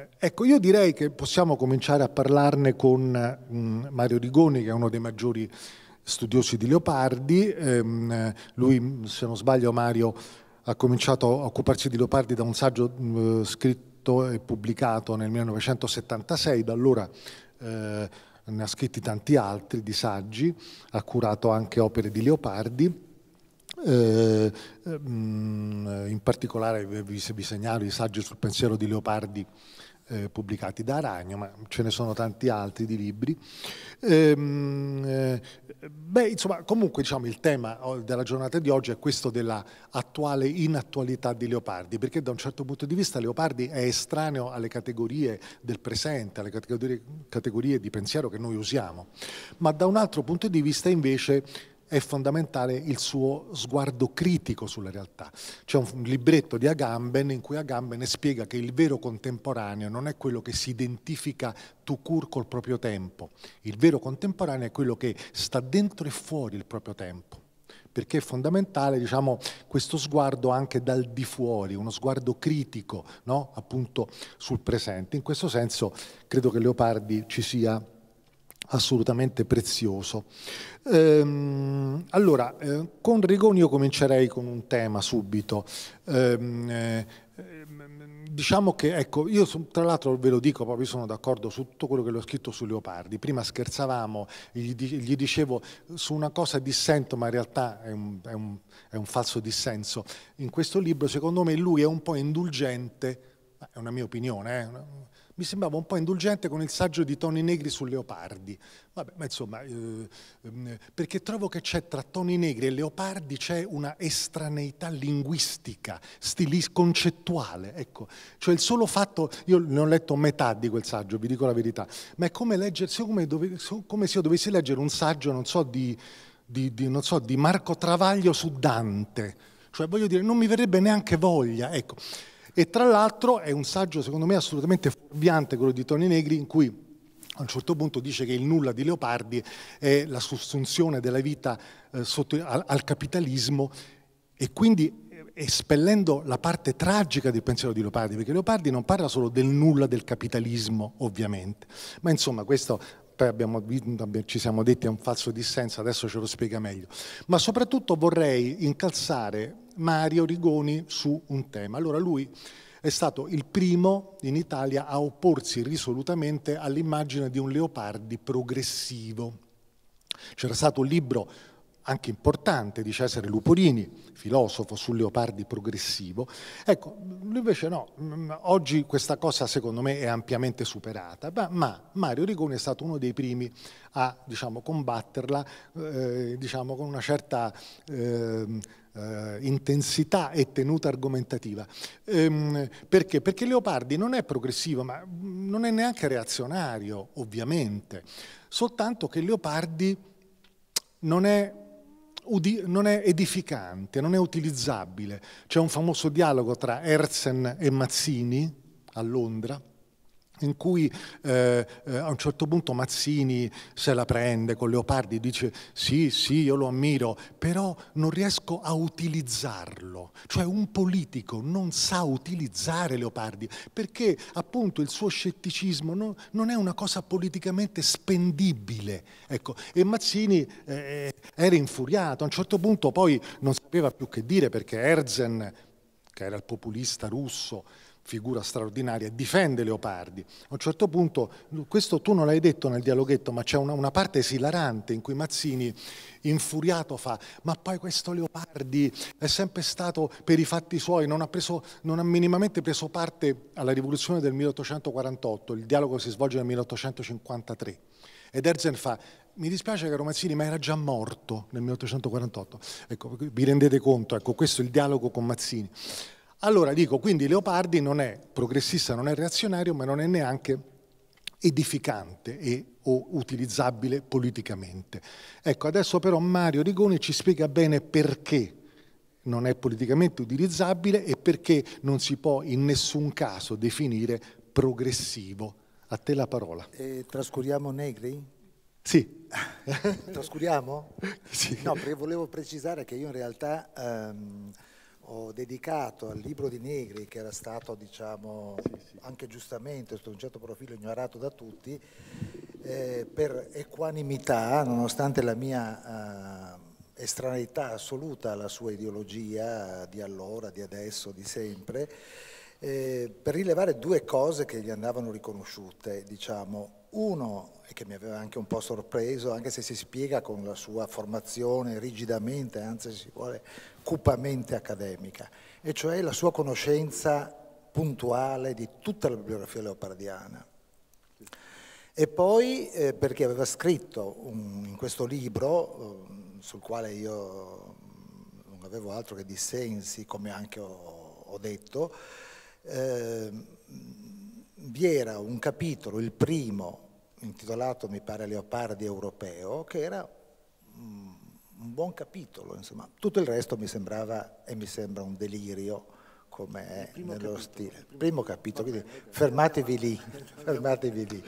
Eh, ecco, io direi che possiamo cominciare a parlarne con eh, mm, Mario Rigoni, che è uno dei maggiori studiosi di Leopardi. Ehm, eh, lui, mm, se non sbaglio, Mario ha cominciato a occuparsi di Leopardi da un saggio mm, scritto e pubblicato nel 1976, da allora ne ha scritti tanti altri di saggi, ha curato anche opere di Leopardi. in particolare vi segnalo i saggi sul pensiero di Leopardi eh, pubblicati da Aragno, ma ce ne sono tanti altri di libri. Ehm, eh, beh, insomma, comunque diciamo, il tema oh, della giornata di oggi è questo dell'attuale inattualità di Leopardi, perché da un certo punto di vista Leopardi è estraneo alle categorie del presente, alle categorie, categorie di pensiero che noi usiamo, ma da un altro punto di vista invece è fondamentale il suo sguardo critico sulla realtà. C'è un libretto di Agamben in cui Agamben spiega che il vero contemporaneo non è quello che si identifica tu cur col proprio tempo, il vero contemporaneo è quello che sta dentro e fuori il proprio tempo perché è fondamentale diciamo, questo sguardo anche dal di fuori, uno sguardo critico no? appunto sul presente. In questo senso credo che Leopardi ci sia assolutamente prezioso. Ehm, allora, eh, con Rigoni io comincerei con un tema subito. Ehm, eh, diciamo che, ecco, io tra l'altro ve lo dico, proprio sono d'accordo su tutto quello che l'ho scritto su Leopardi. Prima scherzavamo, gli, dicevo su una cosa dissento, ma in realtà è un, è un, è un falso dissenso. In questo libro, secondo me, lui è un po' indulgente, è una mia opinione, eh, mi sembrava un po' indulgente con il saggio di Toni Negri su Leopardi. Vabbè, ma insomma, eh, mm, perché trovo che c'è tra Toni Negri e Leopardi c'è una estraneità linguistica, stilis- concettuale, ecco. Cioè il solo fatto, io ne ho letto metà di quel saggio, vi dico la verità, ma è come, leggere, come, dove, come se io dovessi leggere un saggio, non so, di, di, di, non so, di Marco Travaglio su Dante. Cioè, voglio dire, non mi verrebbe neanche voglia, ecco. E tra l'altro è un saggio secondo me assolutamente fuorviante quello di Tony Negri in cui a un certo punto dice che il nulla di Leopardi è la sussunzione della vita eh, sotto, al, al capitalismo e quindi eh, espellendo la parte tragica del pensiero di Leopardi, perché Leopardi non parla solo del nulla del capitalismo, ovviamente, ma insomma questo poi abbiamo, ci siamo detti è un falso dissenso, adesso ce lo spiega meglio, ma soprattutto vorrei incalzare Mario Rigoni su un tema. Allora lui è stato il primo in Italia a opporsi risolutamente all'immagine di un leopardi progressivo. C'era stato un libro anche importante di Cesare Luporini, filosofo sul leopardi progressivo. Ecco, invece no, mm, oggi questa cosa secondo me è ampiamente superata, ma, Mario Rigoni è stato uno dei primi a diciamo, combatterla eh, diciamo, con una certa... Eh, eh, intensità e tenuta argomentativa. Ehm, perché? Perché Leopardi non è progressivo, ma mm, non è neanche reazionario, ovviamente, soltanto che Leopardi non è non è edificante, non è utilizzabile. C'è un famoso dialogo tra Erzen e Mazzini a Londra, in cui eh, eh, a un certo punto Mazzini se la prende con Leopardi, dice sì, sì, io lo ammiro, però non riesco a utilizzarlo. Cioè un politico non sa utilizzare Leopardi perché appunto il suo scetticismo non, non è una cosa politicamente spendibile. Ecco, e Mazzini eh, era infuriato, a un certo punto poi non sapeva più che dire perché Erzen, che era il populista russo, figura straordinaria, difende Leopardi. A un certo punto, questo tu non l'hai detto nel dialoghetto, ma c'è una, una, parte esilarante in cui Mazzini, infuriato, fa ma poi questo Leopardi è sempre stato per i fatti suoi, non ha, preso, non ha minimamente preso parte alla rivoluzione del 1848, il dialogo si svolge nel 1853. Ed Erzen fa, mi dispiace caro Mazzini, ma era già morto nel 1848. Ecco, vi rendete conto, ecco, questo è il dialogo con Mazzini. Allora dico, quindi Leopardi non è progressista, non è reazionario, ma non è neanche edificante e o utilizzabile politicamente. Ecco, adesso però Mario Rigoni ci spiega bene perché non è politicamente utilizzabile e perché non si può in nessun caso definire progressivo. A te la parola. E trascuriamo Negri? Sì. trascuriamo? Sì. No, perché volevo precisare che io in realtà... Um, ho dedicato al libro di Negri, che era stato, diciamo, anche giustamente, sotto un certo profilo ignorato da tutti, eh, per equanimità, nonostante la mia eh, estraneità assoluta alla sua ideologia di allora, di adesso, di sempre, eh, per rilevare due cose che gli andavano riconosciute, diciamo, uno, e che mi aveva anche un po' sorpreso, anche se si spiega con la sua formazione rigidamente, anzi si vuole cupamente accademica, e cioè la sua conoscenza puntuale di tutta la bibliografia leopardiana. E poi eh, perché aveva scritto un, in questo libro, eh, sul quale io mm, non avevo altro che dissensi, come anche ho, ho detto, eh, vi era un capitolo, il primo, intitolato mi pare Leopardi europeo, che era un buon capitolo, insomma. Tutto il resto mi sembrava e mi sembra un delirio come è nello capitolo, stile. Primo, primo capitolo, quindi fermatevi lì, fermatevi lì.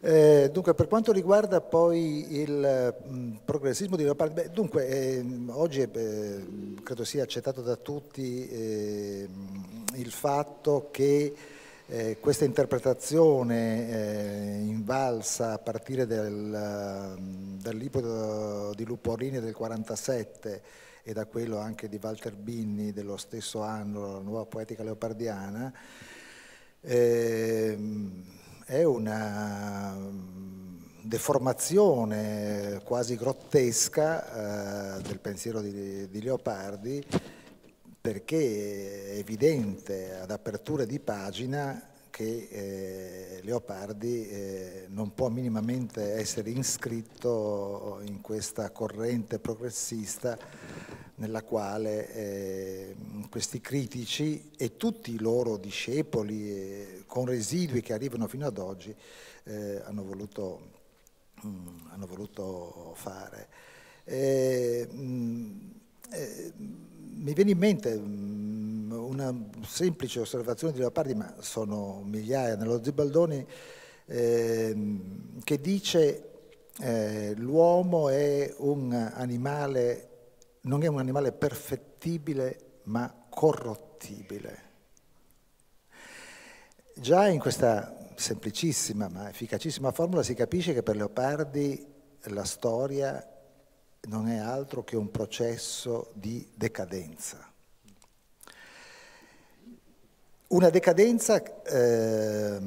Eh, dunque, per quanto riguarda poi il mh, mm, progressismo di Leopardi, beh, dunque, eh, oggi eh, credo sia accettato da tutti ehm, il fatto che eh, questa interpretazione eh, invalsa a partire del, mm, libro di Luporini del 47 e da quello anche di Walter Binni dello stesso anno, la nuova poetica leopardiana, eh, è una mm, deformazione quasi grottesca eh, del pensiero di, di Leopardi perché è evidente ad apertura di pagina che eh, Leopardi eh, non può minimamente essere iscritto in questa corrente progressista nella quale eh, questi critici e tutti i loro discepoli eh, con residui che arrivano fino ad oggi eh, hanno voluto, mh, mm, hanno, voluto, fare. E, eh, mh, mm, mi viene in mente mm, una semplice osservazione di Leopardi, ma sono migliaia, nello Zibaldoni, eh, che dice eh, l'uomo è un animale, non è un animale perfettibile, ma corrottibile. Già in questa semplicissima ma efficacissima formula si capisce che per Leopardi la storia non è altro che un processo di decadenza. Una decadenza eh,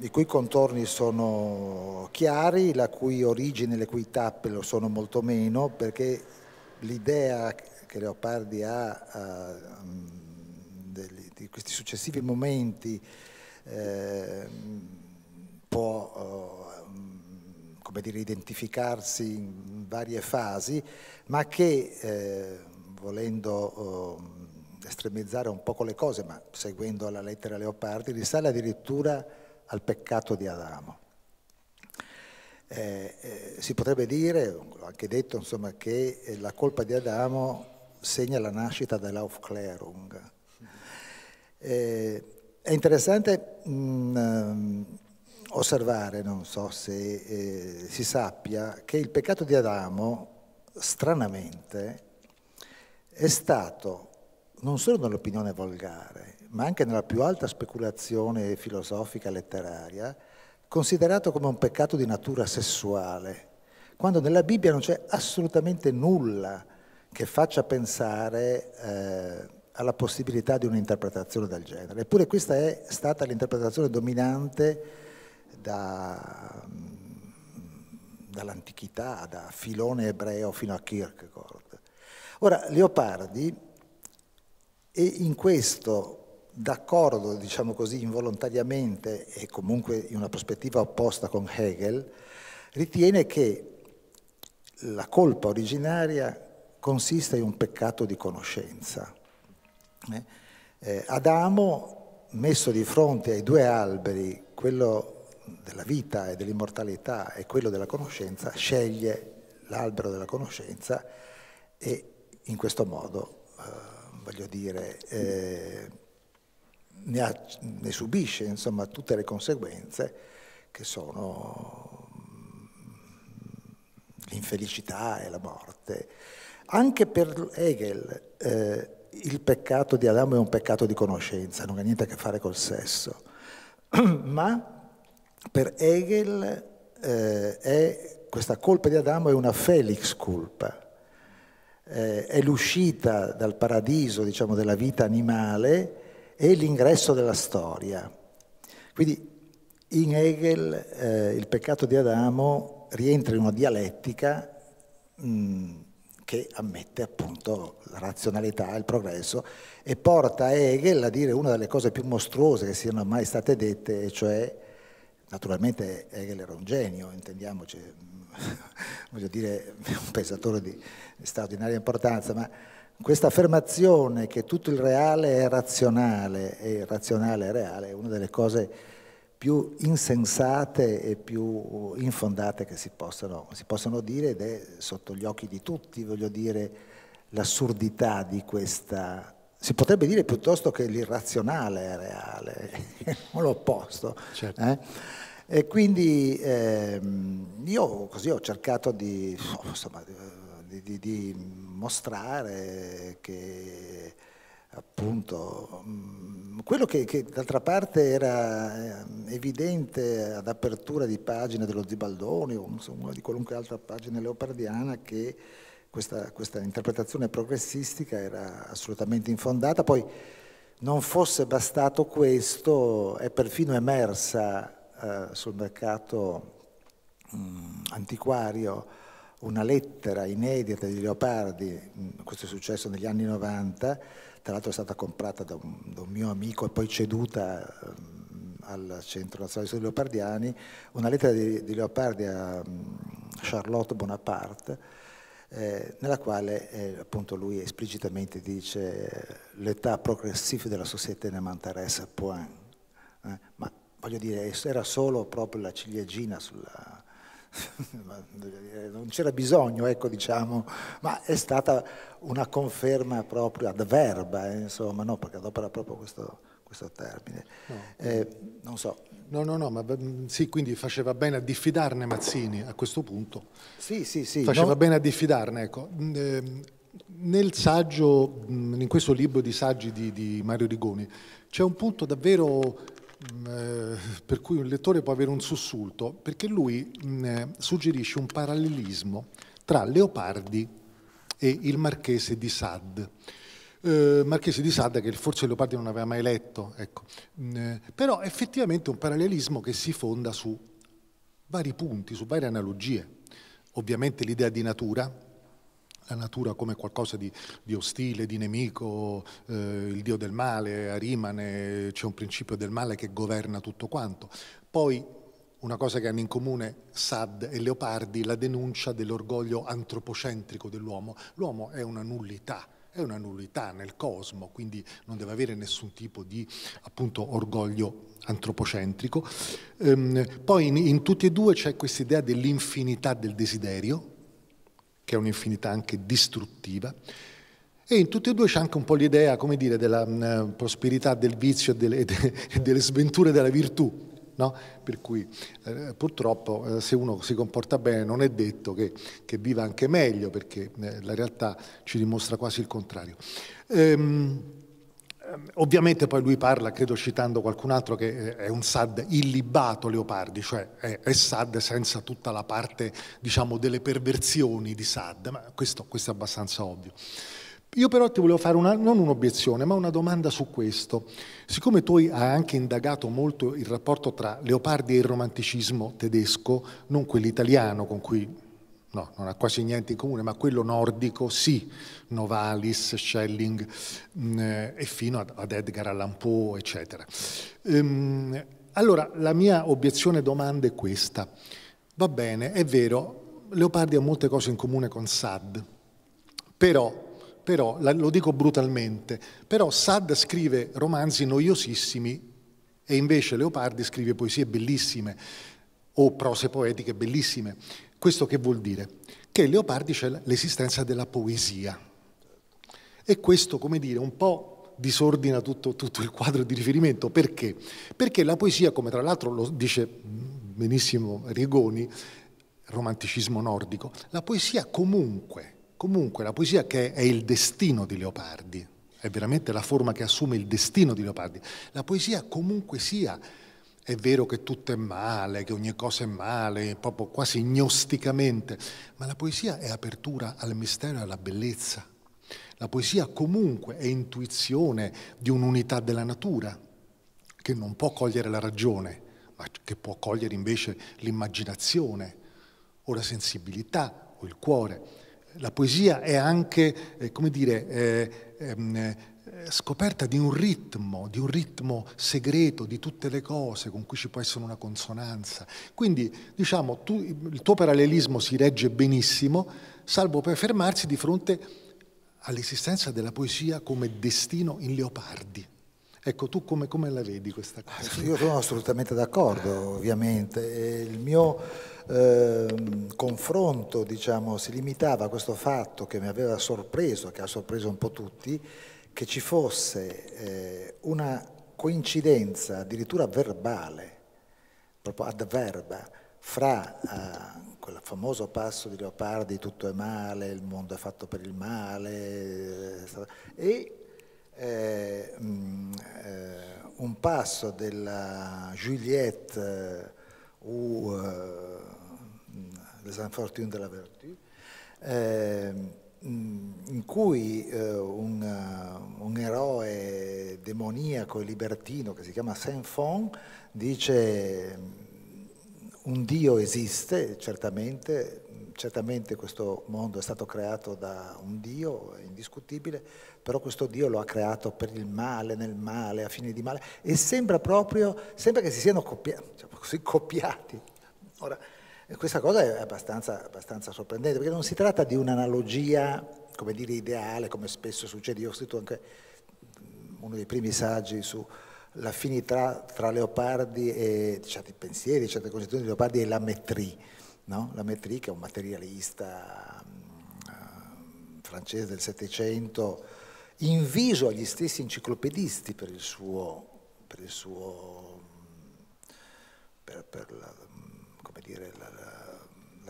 i cui contorni sono chiari, la cui origine, le cui tappe lo sono molto meno, perché l'idea che Leopardi ha, ha ehm, degli, di questi successivi momenti eh, può oh, come dire, identificarsi in varie fasi, ma che, eh, volendo eh, estremizzare un poco le cose, ma seguendo la lettera Leopardi, risale addirittura al peccato di Adamo. Eh, eh si potrebbe dire, l'ho anche detto, insomma, che eh, la colpa di Adamo segna la nascita dell'Aufklärung. Eh, è interessante... Mh, mm, ehm, osservare, non so se eh, si sappia, che il peccato di Adamo, stranamente, è stato non solo nell'opinione volgare, ma anche nella più alta speculazione filosofica letteraria, considerato come un peccato di natura sessuale, quando nella Bibbia non c'è assolutamente nulla che faccia pensare eh, alla possibilità di un'interpretazione del genere. Eppure questa è stata l'interpretazione dominante da, dall'antichità, da Filone ebreo fino a Kierkegaard. Ora, Leopardi è in questo d'accordo, diciamo così, involontariamente e comunque in una prospettiva opposta con Hegel, ritiene che la colpa originaria consista in un peccato di conoscenza. Eh? Eh, Adamo, messo di fronte ai due alberi, quello della vita e dell'immortalità e quello della conoscenza, sceglie l'albero della conoscenza e in questo modo, eh, voglio dire, eh, ne, ha, ne, subisce insomma, tutte le conseguenze che sono mm, l'infelicità e la morte. Anche per Hegel eh, il peccato di Adamo è un peccato di conoscenza, non ha niente a che fare col sesso, ma per Hegel eh, è, questa colpa di Adamo è una felix culpa, eh, è l'uscita dal paradiso diciamo, della vita animale e l'ingresso della storia. Quindi in Hegel eh, il peccato di Adamo rientra in una dialettica mh, che ammette appunto la razionalità, il progresso e porta Hegel a dire una delle cose più mostruose che siano mai state dette, e cioè Naturalmente Hegel era un genio, intendiamoci, voglio dire, un pensatore di straordinaria importanza, ma questa affermazione che tutto il reale è razionale e il razionale è reale è una delle cose più insensate e più infondate che si possono, si possono dire ed è sotto gli occhi di tutti, voglio dire, l'assurdità di questa si potrebbe dire piuttosto che l'irrazionale è reale, l'opposto. Certo. Eh? E quindi ehm, io così ho cercato di, insomma, di, di, di mostrare che appunto quello che, che d'altra parte era ehm, evidente ad apertura di pagine dello Zibaldoni o insomma, di qualunque altra pagina leopardiana che questa, questa interpretazione progressistica era assolutamente infondata, poi non fosse bastato questo è perfino emersa eh, sul mercato mh, mm, antiquario una lettera inedita di Leopardi, mh, mm, questo è successo negli anni 90, tra l'altro è stata comprata da un, da un mio amico e poi ceduta mh, mm, al Centro Nazionale di Studi Leopardiani, una lettera di, di Leopardi a Charlotte Bonaparte, eh, nella quale eh, appunto lui esplicitamente dice l'età progressiva della società ne m'intéresse point, eh, ma voglio dire, era solo proprio la ciliegina sulla... non c'era bisogno, ecco, diciamo, ma è stata una conferma proprio ad verba, eh, insomma, no, perché adopera proprio questo, questo termine. No. Eh, non so. No, no, no, ma sì, quindi faceva bene a diffidarne Mazzini a questo punto. Sì, sì, sì. Faceva no? bene a diffidarne, ecco. Eh, nel saggio, in questo libro di saggi di, di Mario Rigoni, c'è un punto davvero Mm, eh, per cui un lettore può avere un sussulto, perché lui mm, eh, suggerisce un parallelismo tra Leopardi e il marchese di Sade. Eh, marchese di Sade che forse Leopardi non aveva mai letto, ecco. Mm, però effettivamente un parallelismo che si fonda su vari punti, su varie analogie. Ovviamente l'idea di natura, la natura come qualcosa di, di ostile, di nemico, eh, il dio del male, Arimane, c'è un principio del male che governa tutto quanto. Poi una cosa che hanno in comune Sad e Leopardi, la denuncia dell'orgoglio antropocentrico dell'uomo. L'uomo è una nullità, è una nullità nel cosmo, quindi non deve avere nessun tipo di appunto, orgoglio antropocentrico. Ehm, poi in, in tutti e due c'è questa idea dell'infinità del desiderio, che è un'infinità anche distruttiva, e in tutti e due c'è anche un po' l'idea, come dire, della mm, prosperità del vizio e delle, de, delle sventure della virtù. No? Per cui eh, purtroppo eh, se uno si comporta bene non è detto che, che viva anche meglio, perché eh, la realtà ci dimostra quasi il contrario. Ehm, Ehm, ovviamente poi lui parla, credo citando qualcun altro, che è un SAD illibato Leopardi, cioè è, è SAD senza tutta la parte diciamo, delle perversioni di SAD, ma questo, questo è abbastanza ovvio. Io però ti volevo fare una, non un'obiezione, ma una domanda su questo. Siccome tu hai anche indagato molto il rapporto tra Leopardi e il romanticismo tedesco, non quell'italiano con cui no, non ha quasi niente in comune, ma quello nordico sì, Novalis, Schelling mh, mm, eh, e fino ad, ad, Edgar Allan Poe, eccetera. Ehm, allora, la mia obiezione domanda è questa. Va bene, è vero, Leopardi ha molte cose in comune con Sad, però però, lo dico brutalmente, però Sad scrive romanzi noiosissimi e invece Leopardi scrive poesie bellissime o prose poetiche bellissime. Questo che vuol dire? Che in Leopardi c'è l'esistenza della poesia e questo, come dire, un po' disordina tutto, tutto il quadro di riferimento. Perché? Perché la poesia, come tra l'altro lo dice benissimo Rigoni, romanticismo nordico, la poesia comunque, comunque la poesia che è il destino di Leopardi, è veramente la forma che assume il destino di Leopardi, la poesia comunque sia è vero che tutto è male, che ogni cosa è male, proprio quasi gnosticamente, ma la poesia è apertura al mistero e alla bellezza. La poesia comunque è intuizione di un'unità della natura che non può cogliere la ragione, ma che può cogliere invece l'immaginazione o la sensibilità o il cuore. La poesia è anche, eh, come dire, eh, ehm, scoperta di un ritmo, di un ritmo segreto di tutte le cose con cui ci può essere una consonanza. Quindi, diciamo, tu, il tuo parallelismo si regge benissimo, salvo per fermarsi di fronte all'esistenza della poesia come destino in leopardi. Ecco, tu come, come la vedi questa cosa? Io sono assolutamente d'accordo, ovviamente. Il mio eh, confronto, diciamo, si limitava a questo fatto che mi aveva sorpreso, che ha sorpreso un po' tutti, che ci fosse eh, una coincidenza addirittura verbale, proprio ad verba, fra eh, quel famoso passo di Leopardi, tutto è male, il mondo è fatto per il male, eh, e eh, mh, mm, eh, un passo della Juliette ou eh, mm, Les infortunes de la vertu, Mm, in cui eh, un, eh, un, eroe demoniaco e libertino che si chiama Saint-Fon dice mm, un Dio esiste, certamente, certamente questo mondo è stato creato da un Dio, è indiscutibile, però questo Dio lo ha creato per il male, nel male, a fine di male, e sembra proprio, sembra che si siano copia, cioè, così copiati. Ora, questa cosa è abbastanza, abbastanza sorprendente, perché non si tratta di un'analogia, come dire, ideale, come spesso succede. Io ho scritto anche uno dei primi saggi sull'affinità tra Leopardi e certi pensieri, certe concezioni di Leopardi e Lametri, no? Lametri che è un materialista mm, francese del Settecento, inviso agli stessi enciclopedisti per il suo, per il suo mm, per, per la, mm, come dire, la,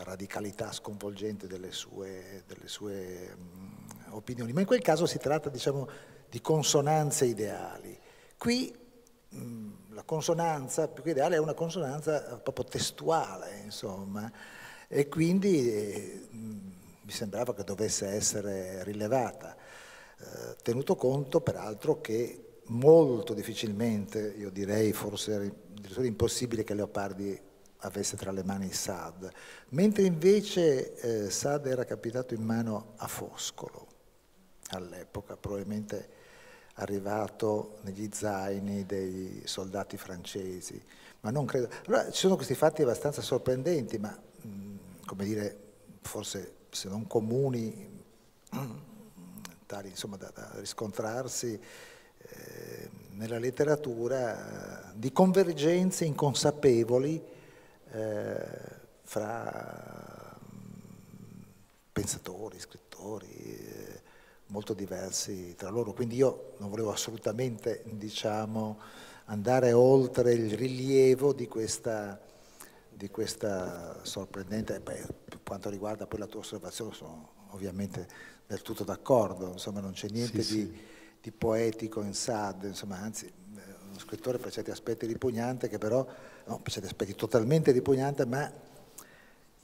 radicalità sconvolgente delle sue, delle sue mh, mm, opinioni, ma in quel caso si tratta diciamo, di consonanze ideali. Qui mh, mm, la consonanza più che ideale è una consonanza eh, proprio testuale, insomma, e quindi eh, mh, mm, mi sembrava che dovesse essere rilevata, eh, tenuto conto peraltro che molto difficilmente, io direi forse addirittura impossibile che Leopardi avesse tra le mani Saad, mentre invece eh, Saad era capitato in mano a Foscolo all'epoca, probabilmente arrivato negli zaini dei soldati francesi, ma non credo. Allora ci sono questi fatti abbastanza sorprendenti, ma mh, mm, come dire, forse se non comuni, tali insomma da, da riscontrarsi eh, nella letteratura, di convergenze inconsapevoli eh, fra mm, pensatori, scrittori eh, molto diversi tra loro. Quindi io non volevo assolutamente diciamo, andare oltre il rilievo di questa, di questa sorprendente, per quanto riguarda poi la tua osservazione sono ovviamente del tutto d'accordo, insomma non c'è niente sì, di, sì. di, poetico in Sad, insomma, anzi eh, uno scrittore per certi aspetti ripugnante che però no, per certi aspetti totalmente ripugnante, ma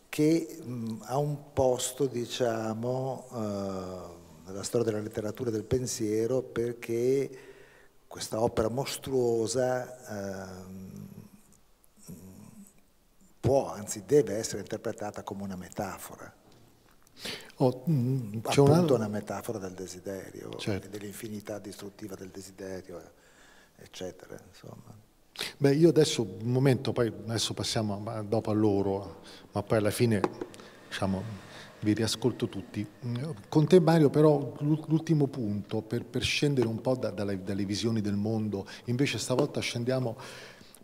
che mh, ha un posto, diciamo, eh, nella storia della letteratura e del pensiero perché questa opera mostruosa eh, può, anzi deve essere interpretata come una metafora. Oh, mm, mm, c'è una... una... metafora del desiderio, certo. dell'infinità distruttiva del desiderio, eccetera. Insomma. Beh, io adesso, un momento, poi adesso passiamo dopo a loro, ma poi alla fine, diciamo, vi riascolto tutti. Con te Mario però l'ultimo punto, per, per, scendere un po' da, da, dalle visioni del mondo, invece stavolta scendiamo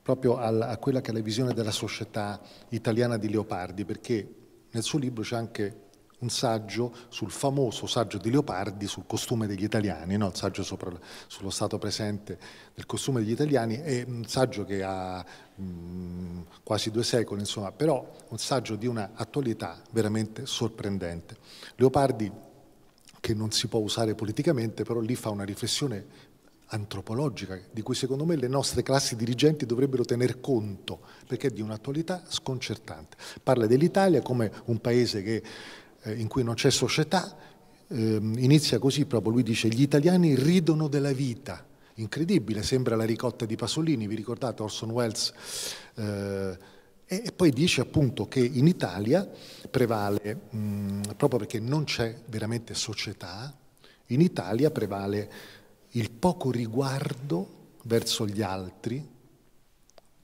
proprio alla, a quella che è la visione della società italiana di Leopardi, perché nel suo libro c'è anche un saggio sul famoso saggio di Leopardi sul costume degli italiani, no? il saggio sopra, sullo stato presente del costume degli italiani, è un saggio che ha mh, mm, quasi due secoli, insomma, però un saggio di una attualità veramente sorprendente. Leopardi, che non si può usare politicamente, però lì fa una riflessione antropologica di cui secondo me le nostre classi dirigenti dovrebbero tener conto perché è di un'attualità sconcertante. Parla dell'Italia come un paese che eh, in cui non c'è società, ehm, inizia così proprio, lui dice gli italiani ridono della vita, incredibile, sembra la ricotta di Pasolini, vi ricordate Orson Welles? Eh, e poi dice appunto che in Italia prevale, mm, proprio perché non c'è veramente società, in Italia prevale il poco riguardo verso gli altri,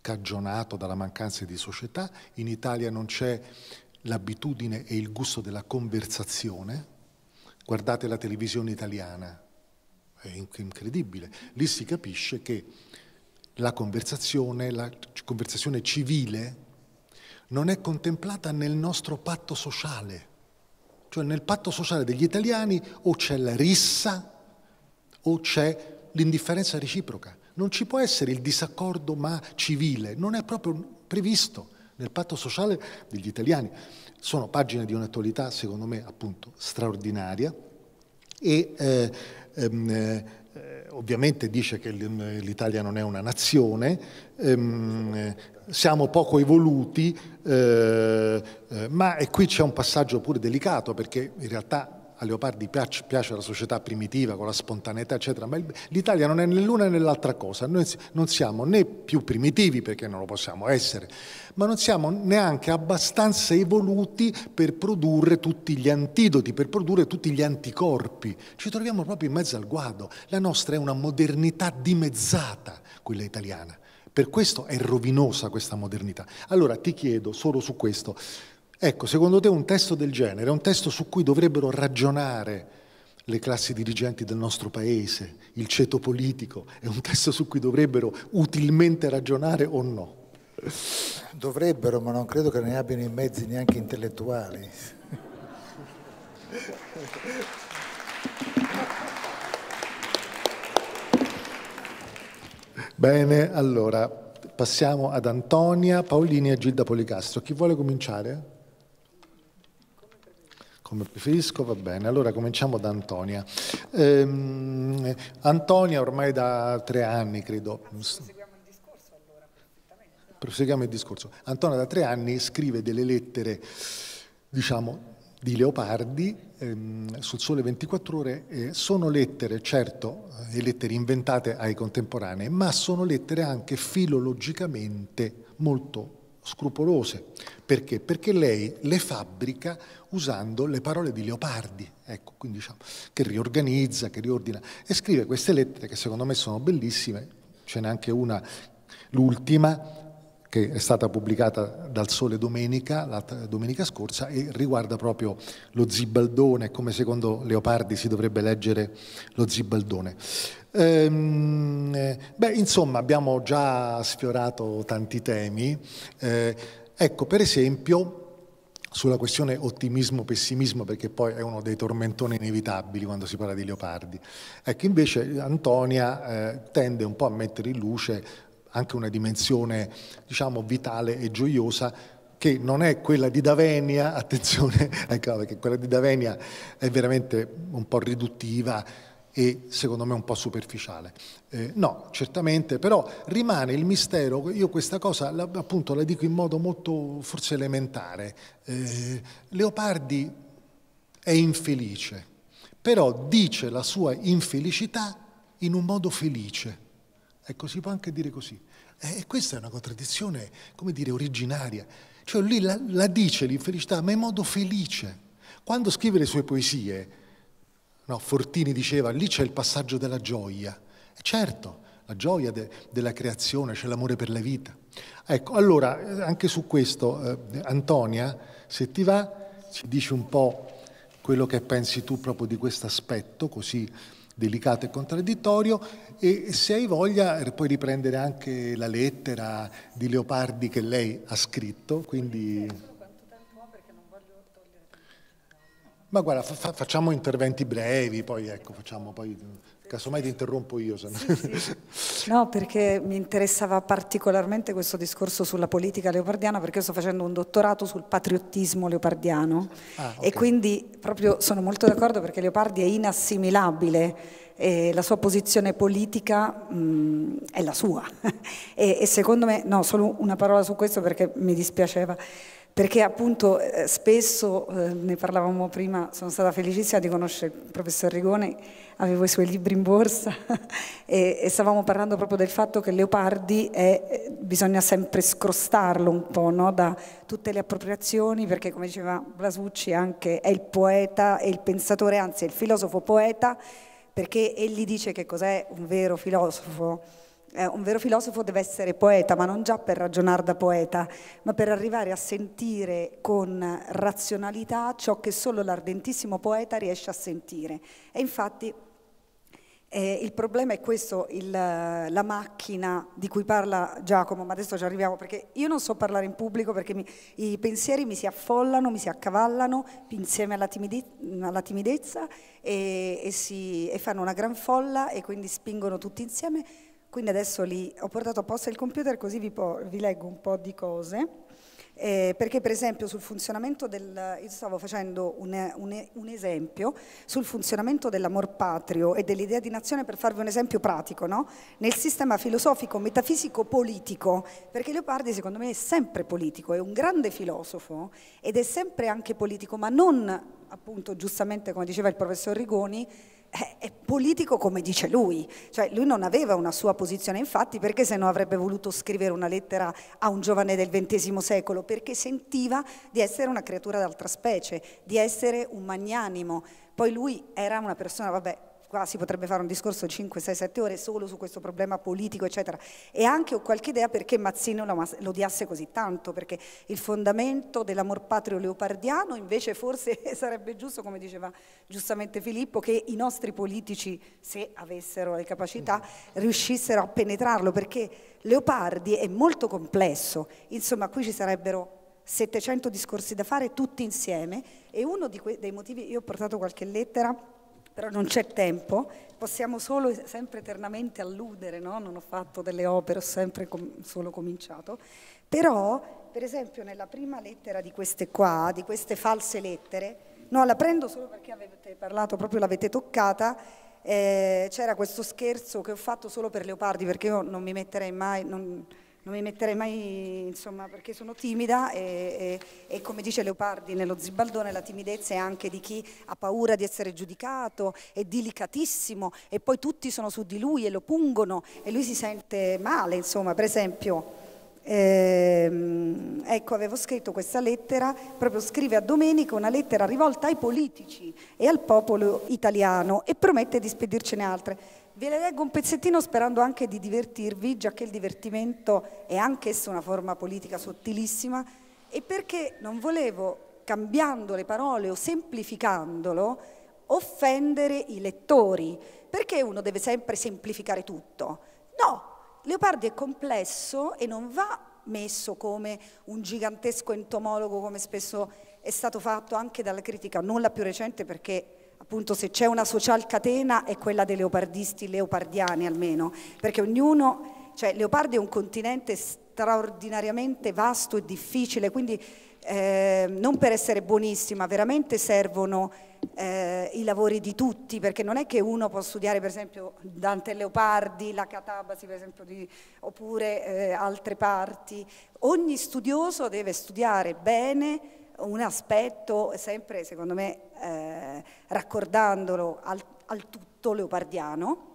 cagionato dalla mancanza di società, in Italia non c'è l'abitudine e il gusto della conversazione, guardate la televisione italiana, è incredibile, lì si capisce che la conversazione, la conversazione civile non è contemplata nel nostro patto sociale, cioè nel patto sociale degli italiani o c'è la rissa o c'è l'indifferenza reciproca. Non ci può essere il disaccordo ma civile, non è proprio previsto nel patto sociale degli italiani. Sono pagine di un'attualità, secondo me, appunto, straordinaria e eh, ehm, eh, ovviamente dice che l'Italia non è una nazione, ehm, eh, siamo poco evoluti, eh, eh, ma e qui c'è un passaggio pure delicato perché in realtà a Leopardi piace, piace, la società primitiva con la spontaneità, eccetera, ma l'Italia non è né l'una né l'altra cosa. Noi non siamo né più primitivi, perché non lo possiamo essere, ma non siamo neanche abbastanza evoluti per produrre tutti gli antidoti, per produrre tutti gli anticorpi. Ci troviamo proprio in mezzo al guado. La nostra è una modernità dimezzata, quella italiana. Per questo è rovinosa questa modernità. Allora ti chiedo solo su questo, Ecco, secondo te un testo del genere è un testo su cui dovrebbero ragionare le classi dirigenti del nostro paese, il ceto politico, è un testo su cui dovrebbero utilmente ragionare o no? Dovrebbero, ma non credo che ne abbiano i mezzi neanche intellettuali. Bene, allora passiamo ad Antonia, Paolini e Gilda Policastro. Chi vuole cominciare? come preferisco, va bene. Allora cominciamo da Antonia. Ehm, Antonia ormai da tre anni, credo. proseguiamo il discorso allora, Antonia da tre anni scrive delle lettere, diciamo, di Leopardi ehm, sul Sole 24 Ore. Eh, sono lettere, certo, eh, lettere inventate ai contemporanei, ma sono lettere anche filologicamente molto scrupolose. Perché? Perché lei le fabbrica usando le parole di Leopardi, ecco, quindi diciamo, che riorganizza, che riordina e scrive queste lettere che secondo me sono bellissime, ce n'è anche una, l'ultima, che è stata pubblicata dal Sole Domenica, la domenica scorsa, e riguarda proprio lo zibaldone, come secondo Leopardi si dovrebbe leggere lo zibaldone. Ehm, eh, beh, insomma, abbiamo già sfiorato tanti temi. Eh, ecco, per esempio, sulla questione ottimismo-pessimismo, perché poi è uno dei tormentoni inevitabili quando si parla di leopardi. Ecco, invece Antonia eh, tende un po' a mettere in luce anche una dimensione, diciamo, vitale e gioiosa che non è quella di Davenia, attenzione, ecco, perché quella di Davenia è veramente un po' riduttiva, e secondo me un po' superficiale. Eh, no, certamente, però rimane il mistero, io questa cosa la, appunto la dico in modo molto forse elementare, eh, Leopardi è infelice, però dice la sua infelicità in un modo felice, ecco si può anche dire così, eh, e eh, questa è una contraddizione, come dire, originaria, cioè lui la, la dice l'infelicità ma in modo felice. Quando scrive le sue poesie, No, Fortini diceva, lì c'è il passaggio della gioia. E eh, certo, la gioia de, della creazione, c'è l'amore per la vita. Ecco, allora, eh, anche su questo, eh, Antonia, se ti va, ci dici un po' quello che pensi tu proprio di questo aspetto così delicato e contraddittorio e se hai voglia eh, puoi riprendere anche la lettera di Leopardi che lei ha scritto, quindi... Ma guarda, fa facciamo interventi brevi, poi ecco, facciamo poi... Mm, casomai ti interrompo io. Se sì, sì. no, perché mi interessava particolarmente questo discorso sulla politica leopardiana, perché io sto facendo un dottorato sul patriottismo leopardiano ah, okay. e quindi proprio sono molto d'accordo perché Leopardi è inassimilabile eh, la sua posizione politica mh, mm, è la sua. e, e secondo me, no, solo una parola su questo perché mi dispiaceva perché appunto eh, spesso, eh, ne parlavamo prima, sono stata felicissima di conoscere il professor Rigone, avevo i suoi libri in borsa e, e, stavamo parlando proprio del fatto che Leopardi è, eh, bisogna sempre scrostarlo un po' no? da tutte le appropriazioni perché come diceva Blasucci anche è il poeta, è il pensatore, anzi è il filosofo poeta perché egli dice che cos'è un vero filosofo eh, un vero filosofo deve essere poeta, ma non già per ragionare da poeta, ma per arrivare a sentire con razionalità ciò che solo l'ardentissimo poeta riesce a sentire. E infatti eh, il problema è questo, il, la macchina di cui parla Giacomo, ma adesso ci arriviamo perché io non so parlare in pubblico perché mi, i pensieri mi si affollano, mi si accavallano insieme alla, timide, alla timidezza e, e, si, e fanno una gran folla e quindi spingono tutti insieme quindi adesso li ho portato apposta il computer così vi, vi, leggo un po' di cose. Eh, perché per esempio sul funzionamento del, io stavo facendo un, un, un esempio sul funzionamento dell'amor patrio e dell'idea di nazione per farvi un esempio pratico, no? nel sistema filosofico, metafisico, politico, perché Leopardi secondo me è sempre politico, è un grande filosofo ed è sempre anche politico, ma non appunto giustamente come diceva il professor Rigoni, è politico come dice lui, cioè lui non aveva una sua posizione infatti perché se no avrebbe voluto scrivere una lettera a un giovane del XX secolo, perché sentiva di essere una creatura d'altra specie, di essere un magnanimo, poi lui era una persona, vabbè, qua si potrebbe fare un discorso 5, 6, 7 ore solo su questo problema politico, eccetera. E anche ho qualche idea perché Mazzino lo, lo odiasse così tanto, perché il fondamento dell'amor patrio leopardiano invece forse sarebbe giusto, come diceva giustamente Filippo, che i nostri politici, se avessero le capacità, mm. riuscissero a penetrarlo, perché Leopardi è molto complesso, insomma qui ci sarebbero 700 discorsi da fare tutti insieme e uno dei motivi, io ho portato qualche lettera, però non c'è tempo, possiamo solo sempre eternamente alludere, no? non ho fatto delle opere, ho sempre com solo cominciato, però per esempio nella prima lettera di queste qua, di queste false lettere, no la prendo solo perché avete parlato, proprio l'avete toccata, eh, c'era questo scherzo che ho fatto solo per Leopardi perché io non mi metterei mai... Non, non mi metterei mai, insomma, perché sono timida e, e, e, come dice Leopardi nello Zibaldone, la timidezza è anche di chi ha paura di essere giudicato, è delicatissimo e poi tutti sono su di lui e lo pungono e lui si sente male, insomma, per esempio. Ehm, ecco, avevo scritto questa lettera, proprio scrive a Domenico una lettera rivolta ai politici e al popolo italiano e promette di spedircene altre. Vi le leggo un pezzettino sperando anche di divertirvi, già che il divertimento è anch'esso una forma politica sottilissima e perché non volevo, cambiando le parole o semplificandolo, offendere i lettori, perché uno deve sempre semplificare tutto. No, Leopardi è complesso e non va messo come un gigantesco entomologo come spesso è stato fatto anche dalla critica, nulla più recente perché appunto se c'è una social catena è quella dei leopardisti leopardiani almeno, perché ognuno, cioè Leopardi è un continente straordinariamente vasto e difficile, quindi eh, non per essere buonissima, veramente servono eh, i lavori di tutti, perché non è che uno può studiare per esempio Dante Leopardi, la Catabasi per esempio, di, oppure eh, altre parti, ogni studioso deve studiare bene un aspetto sempre, secondo me, eh, raccordandolo al, al tutto leopardiano,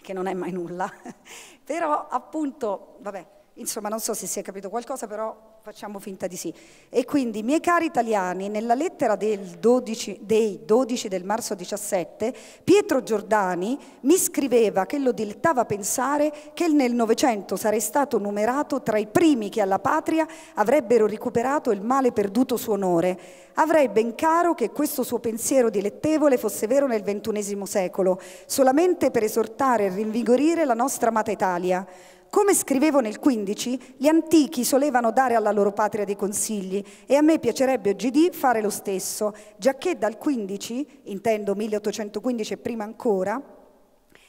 che non è mai nulla, però appunto, vabbè, insomma non so se si è capito qualcosa, però facciamo finta di sì. E quindi, miei cari italiani, nella lettera 12, dei 12 del marzo 17, Pietro Giordani mi scriveva che lo dilettava pensare che nel Novecento sarei stato numerato tra i primi che alla patria avrebbero recuperato il male perduto suo onore. Avrei ben caro che questo suo pensiero dilettevole fosse vero nel XXI secolo, solamente per esortare e rinvigorire la nostra amata Italia. Come scrivevo nel 15, gli antichi solevano dare alla loro patria dei consigli e a me piacerebbe oggidì fare lo stesso, giacché dal 15, intendo 1815 e prima ancora,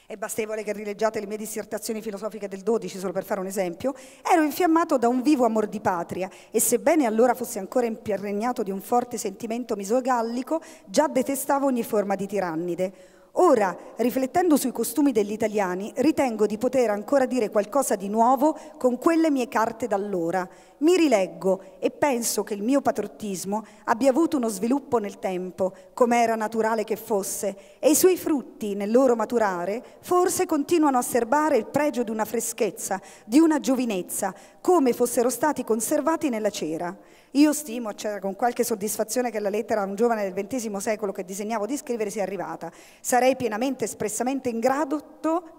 è bastevole che rileggiate le mie dissertazioni filosofiche del 12 solo per fare un esempio, ero infiammato da un vivo amor di patria e sebbene allora fossi ancora impregnato di un forte sentimento misogallico, già detestavo ogni forma di tirannide. Ora, riflettendo sui costumi degli italiani, ritengo di poter ancora dire qualcosa di nuovo con quelle mie carte d'allora mi rileggo e penso che il mio patriottismo abbia avuto uno sviluppo nel tempo, come era naturale che fosse, e i suoi frutti, nel loro maturare, forse continuano a serbare il pregio di una freschezza, di una giovinezza, come fossero stati conservati nella cera. Io stimo c'era con qualche soddisfazione che la lettera a un giovane del XX secolo che disegnavo di scrivere sia arrivata. Sarei pienamente, espressamente ingrato,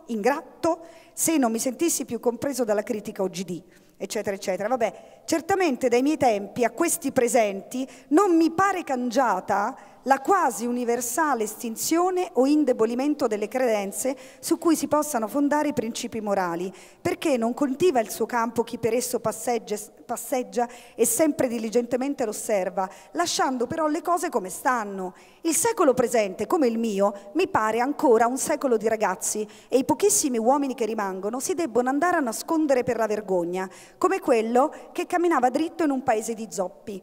ingratto se non mi sentissi più compreso dalla critica OGD eccetera, eccetera. Vabbè, certamente dai miei tempi a questi presenti non mi pare cangiata la quasi universale estinzione o indebolimento delle credenze su cui si possano fondare i principi morali, perché non coltiva il suo campo chi per esso passeggia, passeggia e sempre diligentemente lo osserva, lasciando però le cose come stanno. Il secolo presente, come il mio, mi pare ancora un secolo di ragazzi e i pochissimi uomini che rimangono si debbono andare a nascondere per la vergogna, come quello che camminava dritto in un paese di zoppi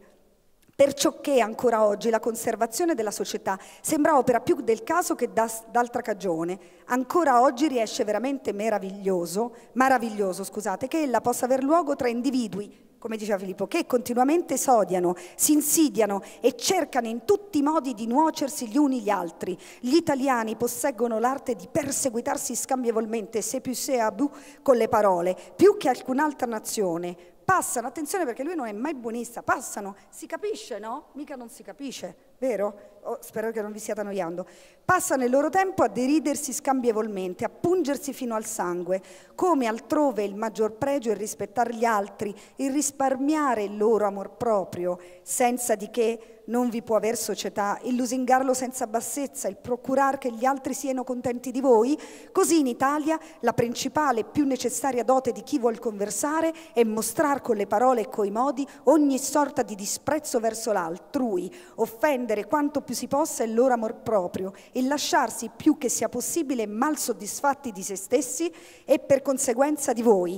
perciò che ancora oggi la conservazione della società sembra opera più del caso che d'altra cagione. Ancora oggi riesce veramente meraviglioso, meraviglioso scusate, che ella possa aver luogo tra individui come diceva Filippo, che continuamente sodiano, si insidiano e cercano in tutti i modi di nuocersi gli uni gli altri. Gli italiani posseggono l'arte di perseguitarsi scambievolmente, se più se a bu, con le parole, più che alcun'altra nazione passano, attenzione perché lui non è mai buonista, passano, si capisce no? Mica non si capisce vero? Oh, spero che non vi stiate annoiando, passano il loro tempo a deridersi scambievolmente, a pungersi fino al sangue, come altrove il maggior pregio è rispettare gli altri, il risparmiare il loro amor proprio, senza di che non vi può aver società, il lusingarlo senza bassezza, il procurar che gli altri siano contenti di voi, così in Italia la principale e più necessaria dote di chi vuol conversare è mostrare con le parole e coi modi ogni sorta di disprezzo verso l'altrui, offendere difendere quanto più si possa il loro amor proprio e lasciarsi più che sia possibile mal soddisfatti di se stessi e per conseguenza di voi.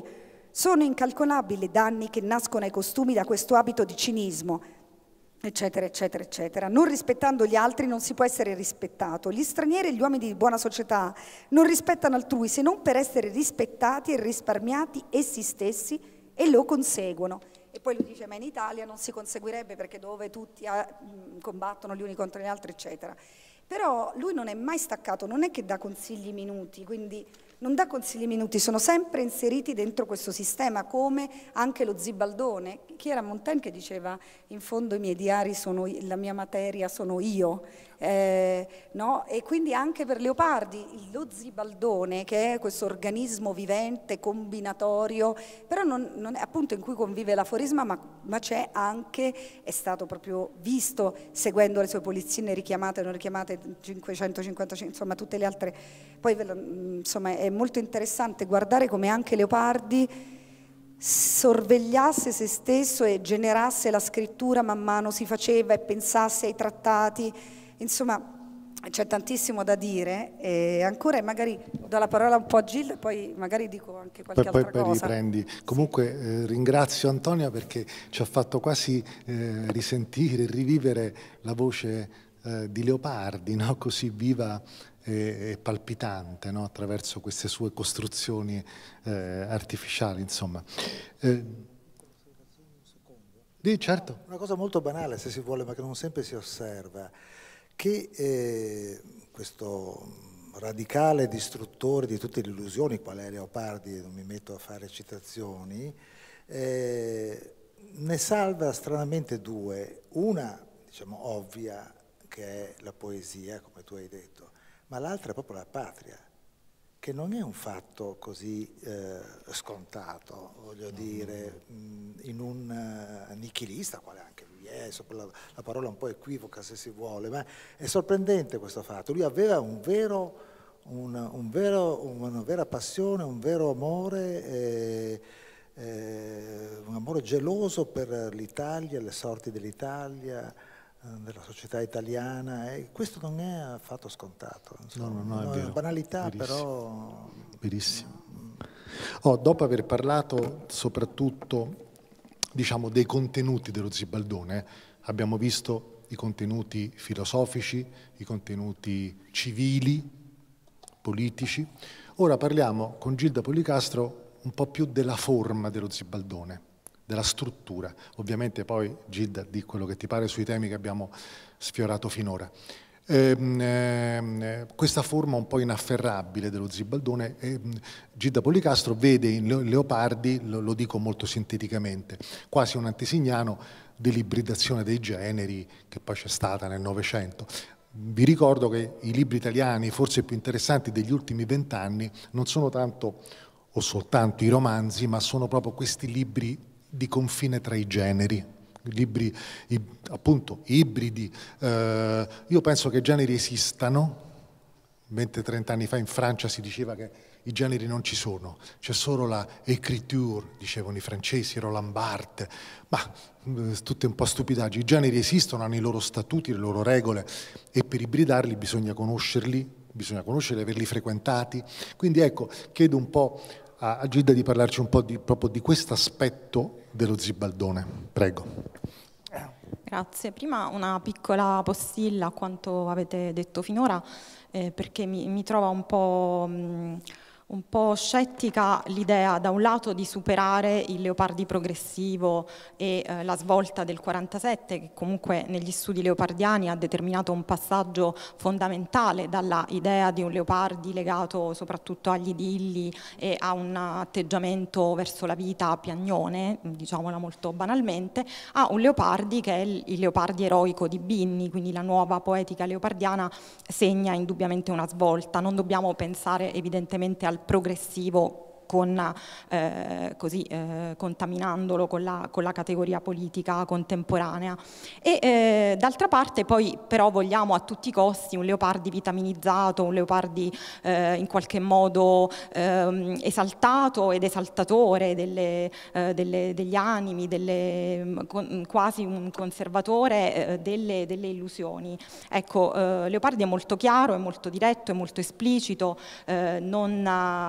Sono incalcolabili i danni che nascono ai costumi da questo abito di cinismo, eccetera, eccetera, eccetera. Non rispettando gli altri non si può essere rispettato. Gli stranieri e gli uomini di buona società non rispettano altrui se non per essere rispettati e risparmiati essi stessi e lo conseguono e poi lui dice ma in Italia non si conseguirebbe perché dove tutti ah, combattono gli uni contro gli altri eccetera. Però lui non è mai staccato, non è che dà consigli minuti, quindi non dà consigli minuti, sono sempre inseriti dentro questo sistema, come anche lo zibaldone, chi era Montaigne che diceva in fondo i miei diari sono la mia materia, sono io, eh, no? e quindi anche per Leopardi, lo zibaldone che è questo organismo vivente, combinatorio, però non, non è, appunto in cui convive l'aforisma ma, ma c'è anche, è stato proprio visto seguendo le sue polizzine richiamate, non richiamate, 555, insomma tutte le altre, poi mm, insomma è molto interessante guardare come anche Leopardi sorvegliasse se stesso e generasse la scrittura man mano si faceva e pensasse ai trattati Insomma, c'è tantissimo da dire e ancora magari do la parola un po' a Gil e poi magari dico anche qualche poi, altra poi, cosa. Poi riprendi. Comunque eh, ringrazio Antonia perché ci ha fatto quasi eh, risentire, rivivere la voce eh, di Leopardi, no? così viva e, e palpitante no? attraverso queste sue costruzioni eh, artificiali. Insomma. Eh, sì, certo. Una cosa molto banale se si vuole ma che non sempre si osserva che eh, questo radicale distruttore di tutte le illusioni, qual è Leopardi, non mi metto a fare citazioni, eh, ne salva stranamente due. Una, diciamo, ovvia, che è la poesia, come tu hai detto, ma l'altra è proprio la patria, che non è un fatto così eh, scontato, voglio mm. dire, in un eh, nichilista, quale anche Yes, la, la parola un po' equivoca se si vuole, ma è sorprendente questo fatto. Lui aveva un vero, una, un vero, una vera passione, un vero amore, eh, eh, un amore geloso per l'Italia, le sorti dell'Italia eh, della società italiana e questo non è affatto scontato. Insomma. No, no, no, è no, vero. banalità Verissimo. però... Verissimo. Mm. Oh, dopo aver parlato soprattutto diciamo, dei contenuti dello Zibaldone, abbiamo visto i contenuti filosofici, i contenuti civili, politici. Ora parliamo con Gilda Policastro un po' più della forma dello Zibaldone, della struttura. Ovviamente poi Gilda di quello che ti pare sui temi che abbiamo sfiorato finora. Ehm, ehm, questa forma un po' inafferrabile dello zibaldone, ehm, Gidda Policastro vede in Leopardi, lo, lo dico molto sinteticamente, quasi un antesignano dell'ibridazione dei generi che poi c'è stata nel Novecento. Vi ricordo che i libri italiani, forse più interessanti degli ultimi vent'anni, non sono tanto o soltanto i romanzi, ma sono proprio questi libri di confine tra i generi, libri appunto ibridi, eh, io penso che i generi esistano, mentre 30 anni fa in Francia si diceva che i generi non ci sono, c'è solo la écriture, dicevano i francesi, Roland Barthes, ma eh, tutte un po' stupidaggini. I generi esistono, hanno i loro statuti, le loro regole e per ibridarli bisogna conoscerli, bisogna conoscerli, averli frequentati. Quindi ecco, chiedo un po' a Gilda di parlarci un po' di, proprio di questo aspetto dello zibaldone. Prego. Grazie. Prima una piccola postilla a quanto avete detto finora, eh, perché mi, mi, trova un po'... Mh, mm, un po' scettica l'idea da un lato di superare il leopardi progressivo e eh, la svolta del 47 che comunque negli studi leopardiani ha determinato un passaggio fondamentale dalla idea di un leopardi legato soprattutto agli idilli e a un atteggiamento verso la vita piagnone, diciamola molto banalmente, a un leopardi che è il leopardi eroico di Binni, quindi la nuova poetica leopardiana segna indubbiamente una svolta, non dobbiamo pensare evidentemente al progressivo con, eh, così, eh, contaminandolo con la, con la, categoria politica contemporanea. E eh, d'altra parte poi però vogliamo a tutti i costi un leopardi vitaminizzato, un leopardi eh, in qualche modo ehm, esaltato ed esaltatore delle, eh, delle, degli animi, delle, mm, quasi un conservatore delle, delle, illusioni. Ecco, Leopardi è molto chiaro, è molto diretto, è molto esplicito, non,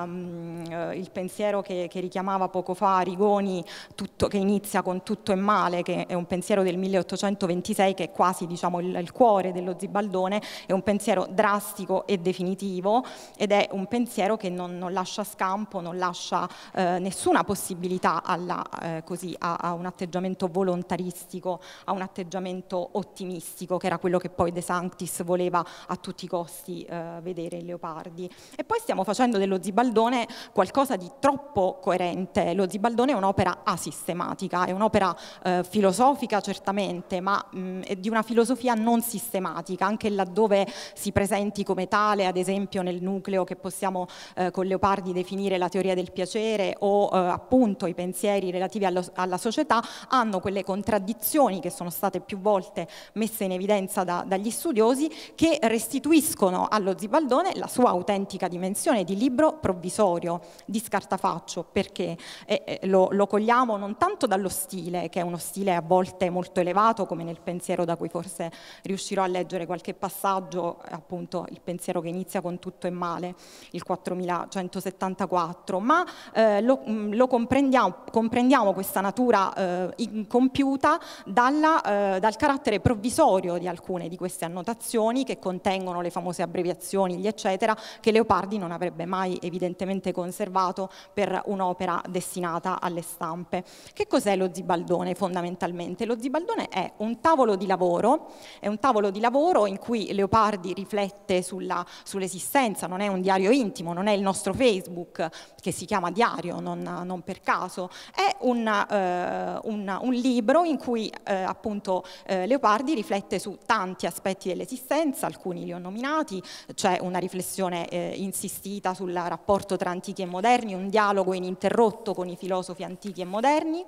mm, il pensiero che, che richiamava poco fa Rigoni, tutto, che inizia con tutto è male, che è un pensiero del 1826 che è quasi diciamo, il, il cuore dello Zibaldone, è un pensiero drastico e definitivo ed è un pensiero che non, non lascia scampo, non lascia eh, nessuna possibilità alla, eh, così, a, a, un atteggiamento volontaristico, a un atteggiamento ottimistico, che era quello che poi De Sanctis voleva a tutti i costi eh, vedere in Leopardi. E poi stiamo facendo dello Zibaldone qualcosa di troppo coerente. Lo Zibaldone è un'opera asistematica, è un'opera eh, filosofica certamente, ma mh, mm, è di una filosofia non sistematica, anche laddove si presenti come tale, ad esempio nel nucleo che possiamo eh, con Leopardi definire la teoria del piacere o eh, appunto i pensieri relativi allo, alla società, hanno quelle contraddizioni che sono state più volte messe in evidenza da, dagli studiosi che restituiscono allo Zibaldone la sua autentica dimensione di libro provvisorio, di scartafaccio perché eh, eh, lo, lo, cogliamo non tanto dallo stile, che è uno stile a volte molto elevato, come nel pensiero da cui forse riuscirò a leggere qualche passaggio, appunto il pensiero che inizia con tutto è male, il 4174, ma eh, lo, mm, lo comprendiamo, comprendiamo, questa natura eh, incompiuta dalla, eh, dal carattere provvisorio di alcune di queste annotazioni che contengono le famose abbreviazioni, gli eccetera, che Leopardi non avrebbe mai evidentemente conservato usato per un'opera destinata alle stampe. Che cos'è lo zibaldone fondamentalmente? Lo zibaldone è un tavolo di lavoro, è un tavolo di lavoro in cui Leopardi riflette sull'esistenza, non è un diario intimo, non è il nostro Facebook che si chiama diario, non, non per caso, è un, eh, un, un libro in cui eh, appunto eh, Leopardi riflette su tanti aspetti dell'esistenza, alcuni li ho nominati, c'è una riflessione eh, insistita sul rapporto tra antichi e moderni, moderni, un dialogo ininterrotto con i filosofi antichi e moderni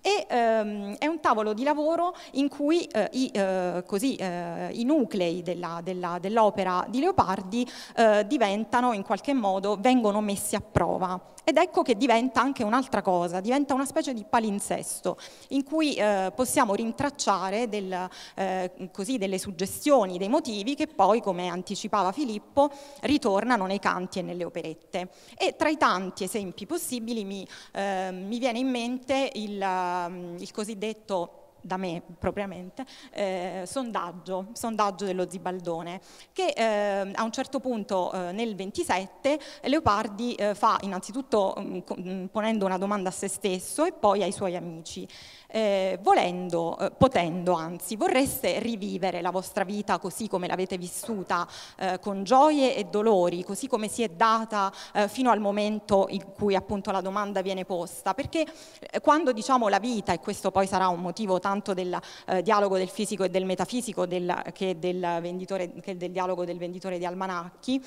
e ehm, è un tavolo di lavoro in cui eh, i, eh, così, eh, i, nuclei della, della, dell'opera di Leopardi eh, diventano in qualche modo, vengono messi a prova. Ed ecco che diventa anche un'altra cosa, diventa una specie di palinsesto in cui eh, possiamo rintracciare del, eh, così, delle suggestioni, dei motivi che poi, come anticipava Filippo, ritornano nei canti e nelle operette. E tra i tanti esempi possibili mi, eh, mi viene in mente il, mm, il cosiddetto da me propriamente, eh, sondaggio, sondaggio, dello Zibaldone, che eh, a un certo punto eh, nel 27 Leopardi eh, fa innanzitutto mh, mm, mm, ponendo una domanda a se stesso e poi ai suoi amici eh, volendo, eh, potendo anzi, vorreste rivivere la vostra vita così come l'avete vissuta, eh, con gioie e dolori, così come si è data eh, fino al momento in cui appunto la domanda viene posta, perché eh, quando diciamo la vita, e questo poi sarà un motivo tanto del eh, dialogo del fisico e del metafisico del, che, del venditore, che del dialogo del venditore di almanacchi,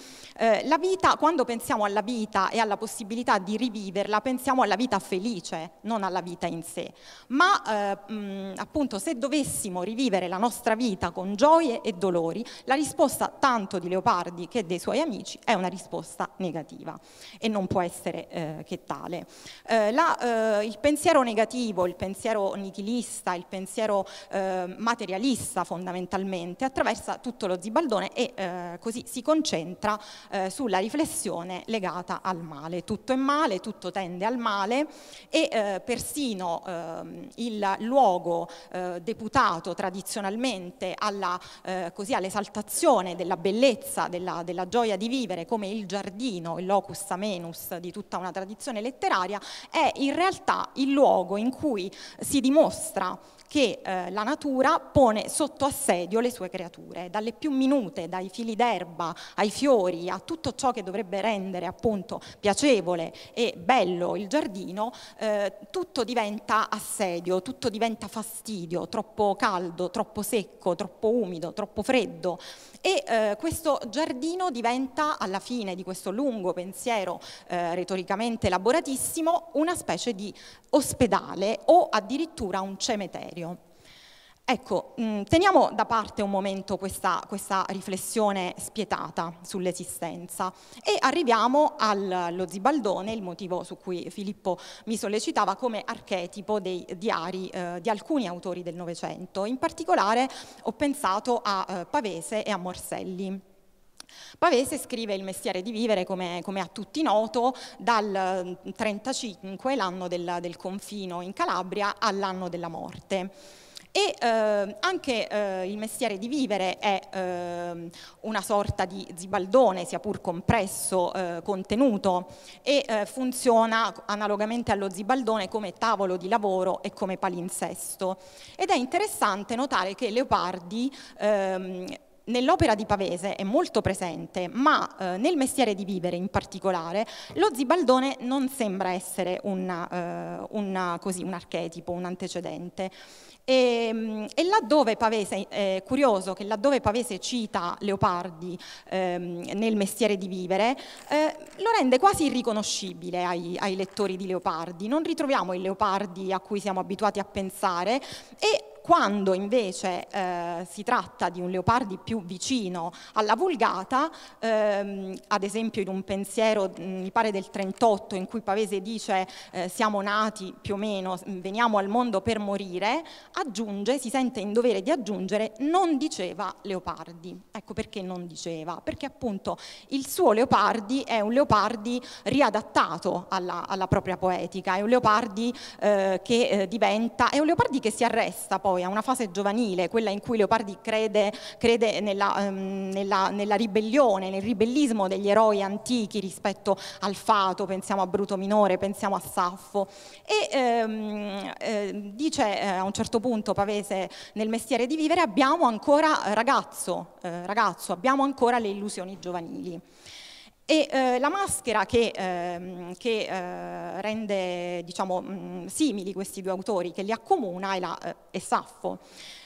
la vita, quando pensiamo alla vita e alla possibilità di riviverla, pensiamo alla vita felice, non alla vita in sé, ma eh, mm, appunto se dovessimo rivivere la nostra vita con gioie e dolori, la risposta tanto di Leopardi che dei suoi amici è una risposta negativa e non può essere eh, che tale. Eh, la, eh, il pensiero negativo, il pensiero nichilista, il pensiero eh, materialista fondamentalmente attraversa tutto lo zibaldone e eh, così si concentra sulla riflessione legata al male. Tutto è male, tutto tende al male e persino eh, il luogo eh, deputato tradizionalmente alla, eh, così, all'esaltazione della bellezza, della, della, gioia di vivere come il giardino, il locus amenus di tutta una tradizione letteraria, è in realtà il luogo in cui si dimostra che eh, la natura pone sotto assedio le sue creature, dalle più minute, dai fili d'erba ai fiori, a tutto ciò che dovrebbe rendere appunto piacevole e bello il giardino, eh, tutto diventa assedio episodio, tutto diventa fastidio, troppo caldo, troppo secco, troppo umido, troppo freddo e eh, questo giardino diventa alla fine di questo lungo pensiero eh, retoricamente elaboratissimo una specie di ospedale o addirittura un cemeterio. Ecco, mm, teniamo da parte un momento questa, questa riflessione spietata sull'esistenza e arriviamo allo zibaldone, il motivo su cui Filippo mi sollecitava come archetipo dei diari eh, di alcuni autori del Novecento. In particolare ho pensato a eh, Pavese e a Morselli. Pavese scrive Il mestiere di vivere, come, come a tutti noto, dal 1935, mm, l'anno del, del confino in Calabria, all'anno della morte e eh, anche eh, il mestiere di vivere è eh, una sorta di zibaldone, sia pur compresso, eh, contenuto e eh, funziona analogamente allo zibaldone come tavolo di lavoro e come palinsesto. Ed è interessante notare che Leopardi ehm, nell'opera di Pavese è molto presente, ma eh, nel mestiere di vivere in particolare, lo zibaldone non sembra essere una, eh, una, così, un archetipo, un antecedente. E, ehm, e laddove Pavese, eh, è curioso che laddove Pavese cita Leopardi ehm, nel mestiere di vivere, eh, lo rende quasi irriconoscibile ai, ai lettori di Leopardi. Non ritroviamo il Leopardi a cui siamo abituati a pensare e quando invece eh, si tratta di un Leopardi più vicino alla Vulgata, ehm, ad esempio in un pensiero, mm, mi pare del 38, in cui Pavese dice eh, siamo nati più o meno, mm, veniamo al mondo per morire, aggiunge, si sente in dovere di aggiungere, non diceva Leopardi. Ecco perché non diceva, perché appunto il suo Leopardi è un Leopardi riadattato alla, alla propria poetica, è un Leopardi eh, che eh, diventa, è un Leopardi che si arresta poi poi a una fase giovanile, quella in cui Leopardi crede, crede nella, ehm, nella, nella, ribellione, nel ribellismo degli eroi antichi rispetto al fato, pensiamo a Bruto Minore, pensiamo a Saffo, e ehm, eh, dice eh, a un certo punto Pavese nel mestiere di vivere abbiamo ancora ragazzo, eh, ragazzo abbiamo ancora le illusioni giovanili. E eh, la maschera che, eh, che eh, rende diciamo, mh, mm, simili questi due autori, che li accomuna, è, la, eh, è Saffo.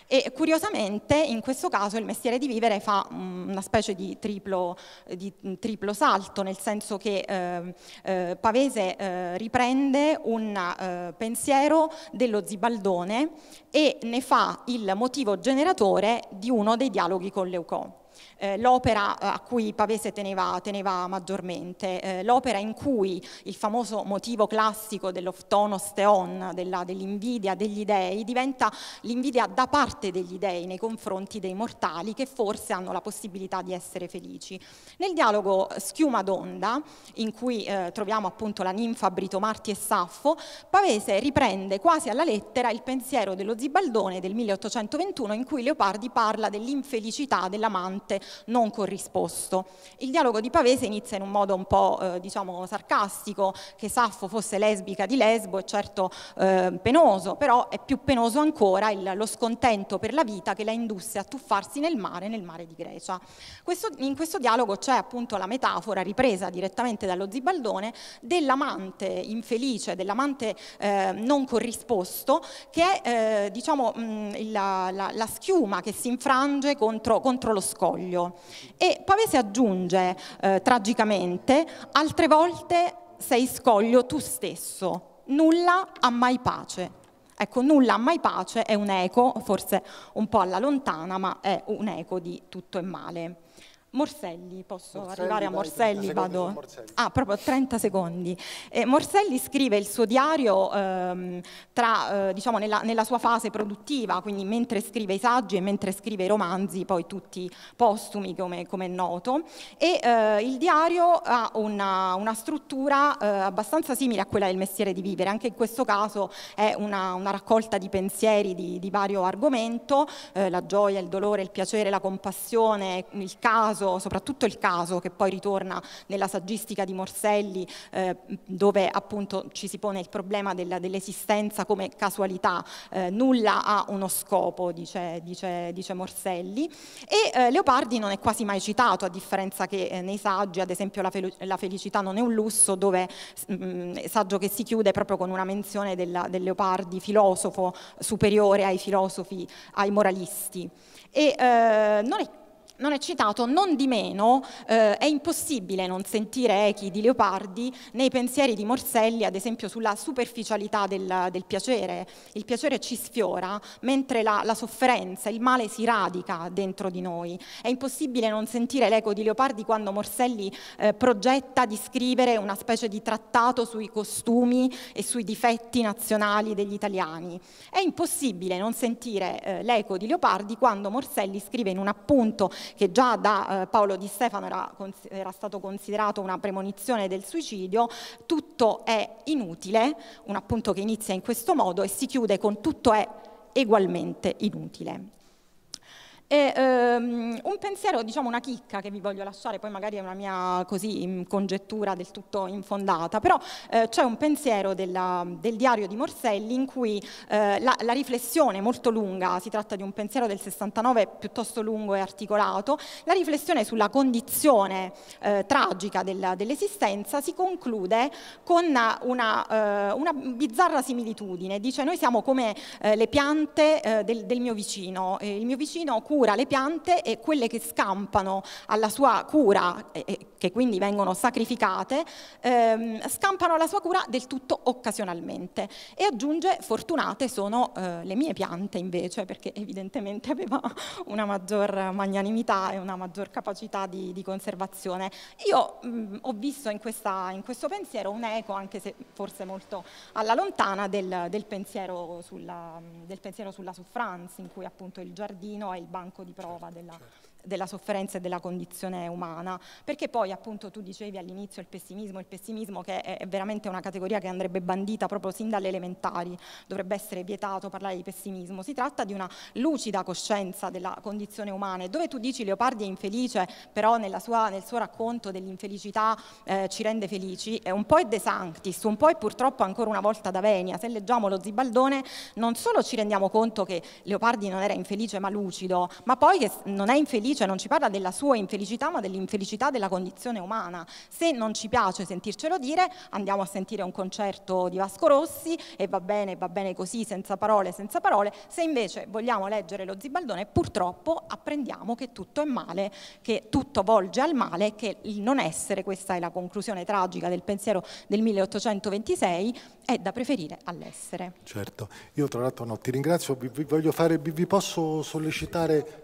E curiosamente in questo caso il mestiere di vivere fa mm, una specie di triplo, di mm, triplo salto, nel senso che eh, eh, Pavese eh, riprende un eh, pensiero dello Zibaldone e ne fa il motivo generatore di uno dei dialoghi con Leucò eh, l'opera eh, a cui Pavese teneva, teneva maggiormente, eh, l'opera in cui il famoso motivo classico dell'oftonos theon, dell'invidia degli dei, diventa l'invidia da parte degli dei nei confronti dei mortali che forse hanno la possibilità di essere felici. Nel dialogo Schiuma d'onda, in cui eh, troviamo appunto la ninfa Britomarti e Saffo, Pavese riprende quasi alla lettera il pensiero dello Zibaldone del 1821 in cui Leopardi parla dell'infelicità dell'amante non corrisposto. Il dialogo di Pavese inizia in un modo un po' eh, diciamo sarcastico, che Saffo fosse lesbica di Lesbo è certo eh, penoso, però è più penoso ancora il, lo scontento per la vita che la indusse a tuffarsi nel mare, nel mare di Grecia. Questo, in questo dialogo c'è appunto la metafora ripresa direttamente dallo Zibaldone dell'amante infelice, dell'amante eh, non corrisposto, che è eh, diciamo mh, mm, la, la, la, schiuma che si infrange contro, contro lo scoglio dell'olio. E Pavese aggiunge eh, tragicamente, altre volte sei scoglio tu stesso, nulla ha mai pace. Ecco, nulla ha mai pace è un eco, forse un po' alla lontana, ma è un eco di tutto è male. Morselli, posso Morselli, arrivare a Morselli? Vado. Morselli. Ah, proprio 30 secondi. Eh, Morselli scrive il suo diario ehm, tra, eh, diciamo, nella, nella, sua fase produttiva, quindi mentre scrive i saggi e mentre scrive i romanzi, poi tutti postumi come, come è noto, e eh, il diario ha una, una struttura eh, abbastanza simile a quella del mestiere di vivere, anche in questo caso è una, una raccolta di pensieri di, di vario argomento, eh, la gioia, il dolore, il piacere, la compassione, il caso, caso, soprattutto il caso che poi ritorna nella saggistica di Morselli, eh, dove appunto ci si pone il problema della, dell'esistenza come casualità, eh, nulla ha uno scopo, dice, dice, dice Morselli, e eh, Leopardi non è quasi mai citato, a differenza che eh, nei saggi, ad esempio la, fel- la, felicità non è un lusso, dove mh, mm, mm, saggio che si chiude proprio con una menzione della, del Leopardi, filosofo superiore ai filosofi, ai moralisti. E eh, non è non è citato, non di meno eh, è impossibile non sentire echi di Leopardi nei pensieri di Morselli, ad esempio sulla superficialità del, del piacere. Il piacere ci sfiora, mentre la, la, sofferenza, il male si radica dentro di noi. È impossibile non sentire l'eco di Leopardi quando Morselli eh, progetta di scrivere una specie di trattato sui costumi e sui difetti nazionali degli italiani. È impossibile non sentire eh, l'eco di Leopardi quando Morselli scrive in un appunto che già da eh, Paolo di Stefano era, era, stato considerato una premonizione del suicidio, tutto è inutile, un appunto che inizia in questo modo e si chiude con tutto è egualmente inutile. E, ehm, un pensiero, diciamo una chicca che vi voglio lasciare, poi magari è una mia così, congettura del tutto infondata, però eh, c'è un pensiero della, del diario di Morselli in cui eh, la, la, riflessione molto lunga, si tratta di un pensiero del 69 piuttosto lungo e articolato, la riflessione sulla condizione eh, tragica del, dell'esistenza si conclude con una, eh, una, bizzarra similitudine, dice noi siamo come eh, le piante eh, del, del, mio vicino, il mio vicino cura cura le piante e quelle che scampano alla sua cura, eh, che quindi vengono sacrificate, ehm, scampano alla sua cura del tutto occasionalmente. E aggiunge, fortunate sono eh, le mie piante invece, perché evidentemente aveva una maggior magnanimità e una maggior capacità di, di conservazione. Io mh, mm, ho visto in, questa, in, questo pensiero un eco, anche se forse molto alla lontana, del, del pensiero sulla, del pensiero sulla souffrance, in cui appunto il giardino è il banco banco di prova certo, della, certo della sofferenza e della condizione umana, perché poi appunto tu dicevi all'inizio il pessimismo, il pessimismo che è veramente una categoria che andrebbe bandita proprio sin dalle elementari, dovrebbe essere vietato parlare di pessimismo, si tratta di una lucida coscienza della condizione umana e dove tu dici Leopardi è infelice, però sua, nel suo racconto dell'infelicità eh, ci rende felici, è un po' è De Sanctis, un po' è purtroppo ancora una volta da Venia, se leggiamo lo Zibaldone non solo ci rendiamo conto che Leopardi non era infelice ma lucido, ma poi che non è infelice cioè non ci parla della sua infelicità ma dell'infelicità della condizione umana. Se non ci piace sentircelo dire andiamo a sentire un concerto di Vasco Rossi e va bene, va bene così, senza parole, senza parole, se invece vogliamo leggere lo Zibaldone purtroppo apprendiamo che tutto è male, che tutto volge al male, che il non essere, questa è la conclusione tragica del pensiero del 1826, è da preferire all'essere. Certo, io tra l'altro no, ti ringrazio, vi, vi, vi posso sollecitare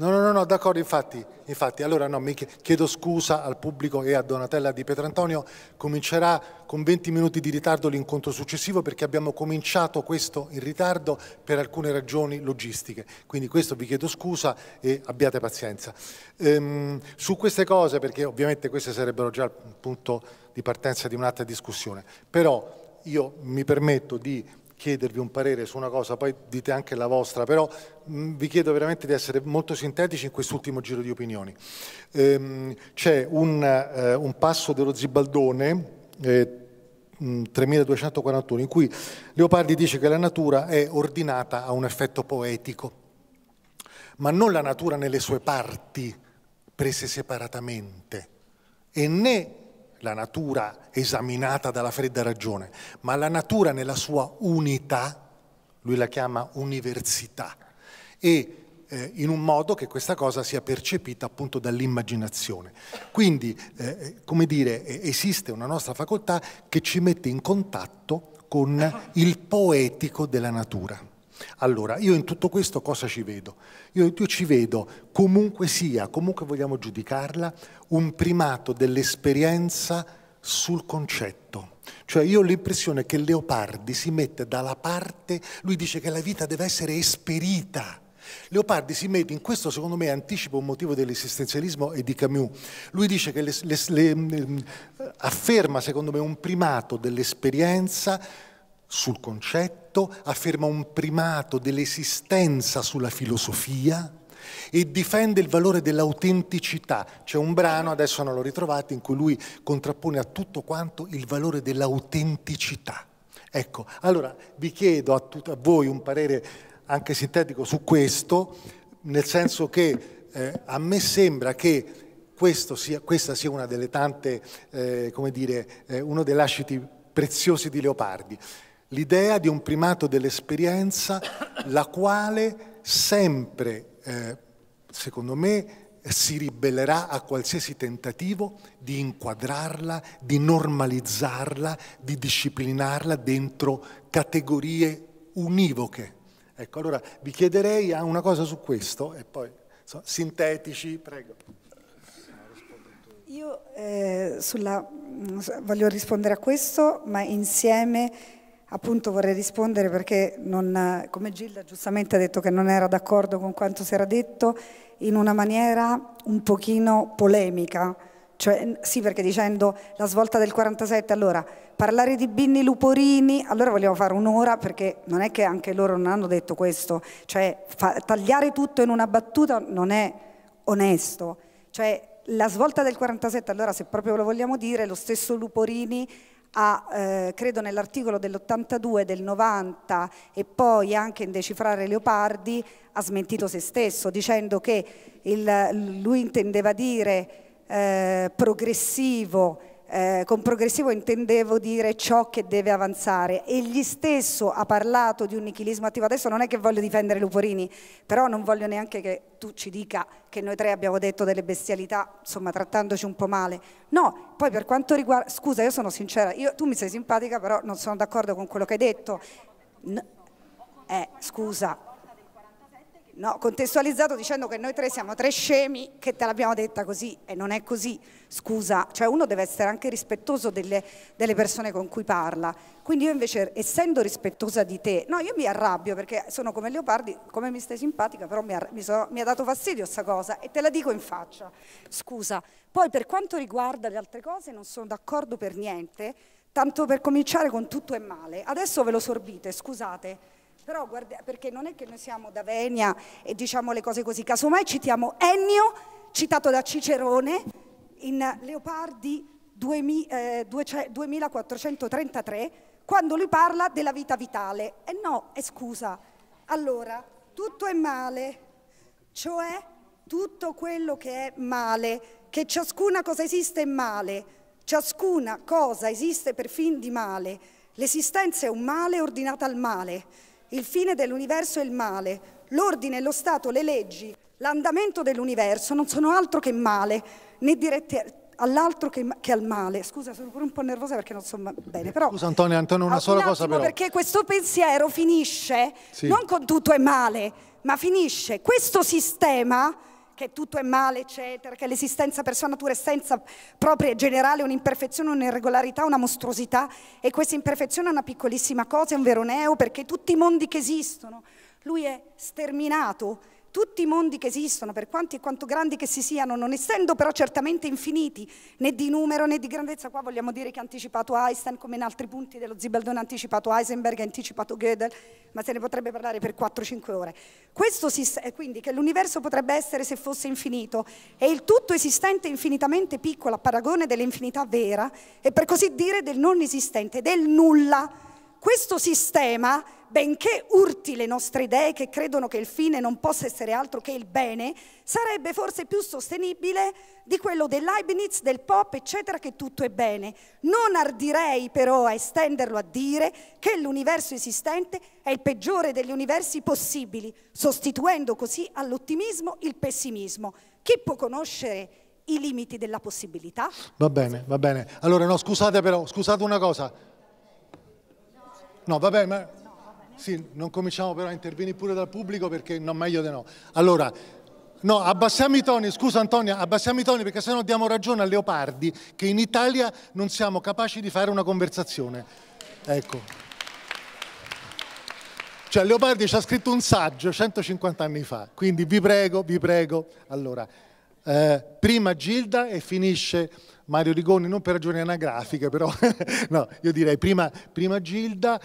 No, no, no, no d'accordo, infatti, infatti, allora no, mi chiedo scusa al pubblico e a Donatella di Petrantonio, comincerà con 20 minuti di ritardo l'incontro successivo perché abbiamo cominciato questo in ritardo per alcune ragioni logistiche, quindi questo vi chiedo scusa e abbiate pazienza. Ehm, su queste cose, perché ovviamente queste sarebbero già il punto di partenza di un'altra discussione, però io mi permetto di chiedervi un parere su una cosa, poi dite anche la vostra, però mh, vi chiedo veramente di essere molto sintetici in quest'ultimo giro di opinioni. Ehm, c'è un, eh, un, passo dello Zibaldone, eh, 3241, in cui Leopardi dice che la natura è ordinata a un effetto poetico, ma non la natura nelle sue parti prese separatamente e né la natura esaminata dalla fredda ragione, ma la natura nella sua unità, lui la chiama università, e eh, in un modo che questa cosa sia percepita appunto dall'immaginazione. Quindi, eh, eh come dire, esiste una nostra facoltà che ci mette in contatto con il poetico della natura. Allora, io in tutto questo cosa ci vedo? Io, io ci vedo, comunque sia, comunque vogliamo giudicarla, un primato dell'esperienza sul concetto. Cioè io ho l'impressione che Leopardi si mette dalla parte, lui dice che la vita deve essere esperita. Leopardi si mette in questo, secondo me, anticipo un motivo dell'esistenzialismo e di Camus. Lui dice che le, le, le, eh, afferma, secondo me, un primato dell'esperienza sul concetto Plato afferma un primato dell'esistenza sulla filosofia e difende il valore dell'autenticità. C'è un brano, adesso non l'ho ritrovato, in cui lui contrappone a tutto quanto il valore dell'autenticità. Ecco, allora vi chiedo a, tut- a voi un parere anche sintetico su questo, nel senso che eh, a me sembra che sia, questa sia una delle tante, eh, come dire, eh, uno dei lasciti preziosi di Leopardi l'idea di un primato dell'esperienza, la quale sempre, eh, secondo me, si ribellerà a qualsiasi tentativo di inquadrarla, di normalizzarla, di disciplinarla dentro categorie univoche. Ecco, allora vi chiederei ah, una cosa su questo e poi so, sintetici, prego. Io eh, sulla, mm, voglio rispondere a questo, ma insieme Appunto vorrei rispondere perché, non, come Gilda giustamente ha detto che non era d'accordo con quanto si era detto, in una maniera un pochino polemica, cioè, sì perché dicendo la svolta del 47, allora parlare di Binni Luporini, allora vogliamo fare un'ora perché non è che anche loro non hanno detto questo, cioè fa, tagliare tutto in una battuta non è onesto, cioè la svolta del 47, allora se proprio lo vogliamo dire, lo stesso Luporini a, eh, credo nell'articolo dell'82, del 90 e poi anche in Decifrare Leopardi, ha smentito se stesso dicendo che il, lui intendeva dire eh, progressivo eh, con progressivo intendevo dire ciò che deve avanzare. Egli stesso ha parlato di un nichilismo attivo. Adesso non è che voglio difendere Luporini, però non voglio neanche che tu ci dica che noi tre abbiamo detto delle bestialità, insomma, trattandoci un po' male. No, poi per quanto riguarda... Scusa, io sono sincera, io, tu mi sei simpatica, però non sono d'accordo con quello che hai detto. No, eh, scusa, no, contestualizzato dicendo che noi tre siamo tre scemi che te l'abbiamo detta così e non è così, scusa, cioè uno deve essere anche rispettoso delle, delle persone con cui parla, quindi io invece essendo rispettosa di te, no io mi arrabbio perché sono come Leopardi, come mi stai simpatica, però mi, mi, so, mi ha dato fastidio questa cosa e te la dico in faccia, scusa, poi per quanto riguarda le altre cose non sono d'accordo per niente, tanto per cominciare con tutto è male, adesso ve lo sorbite, scusate però guarda, perché non è che noi siamo da Venia e diciamo le cose così, casomai citiamo Ennio, citato da Cicerone, in Leopardi 2433, eh, quando lui parla della vita vitale. E no, è scusa, allora, tutto è male, cioè tutto quello che è male, che ciascuna cosa esiste è male, ciascuna cosa esiste per fin di male, l'esistenza è un male ordinata al male. Il fine dell'universo è il male, l'ordine, lo Stato, le leggi, l'andamento dell'universo non sono altro che male, né dirette all'altro che, che, al male. Scusa, sono pure un po' nervosa perché non so bene. Però, Scusa Antonio, Antonio, una ah, sola un cosa però. Perché questo pensiero finisce sì. non con tutto è male, ma finisce questo sistema che tutto è male, eccetera, che l'esistenza per sua natura essenza propria e generale un'imperfezione, un'irregolarità, una mostruosità e questa imperfezione è una piccolissima cosa, è un vero neo perché tutti i mondi che esistono, lui è sterminato tutti i mondi che esistono, per quanti e quanto grandi che si siano, non essendo però certamente infiniti né di numero né di grandezza, qua vogliamo dire che ha anticipato Einstein come in altri punti dello Zibaldone ha anticipato Heisenberg, ha anticipato Gödel, ma se ne potrebbe parlare per 4-5 ore. Questo si, eh, quindi che l'universo potrebbe essere se fosse infinito e il tutto esistente infinitamente piccolo a paragone dell'infinità vera e per così dire del non esistente, del nulla questo sistema, benché urti le nostre idee che credono che il fine non possa essere altro che il bene, sarebbe forse più sostenibile di quello del Leibniz, del Pop, eccetera, che tutto è bene. Non ardirei però a estenderlo a dire che l'universo esistente è il peggiore degli universi possibili, sostituendo così all'ottimismo il pessimismo. Chi può conoscere i limiti della possibilità? Va bene, va bene. Allora no, scusate però, scusate una cosa. No, vabbè, ma... Sì, non cominciamo però a intervenire pure dal pubblico perché non meglio di no. Allora, no, abbassiamo i toni, scusa Antonia, abbassiamo i toni perché sennò diamo ragione a Leopardi che in Italia non siamo capaci di fare una conversazione. Ecco. Cioè Leopardi ci ha scritto un saggio 150 anni fa, quindi vi prego, vi prego. Allora, eh, prima Gilda e finisce Mario Rigoni, non per ragioni anagrafiche, però no, io direi prima, prima Gilda,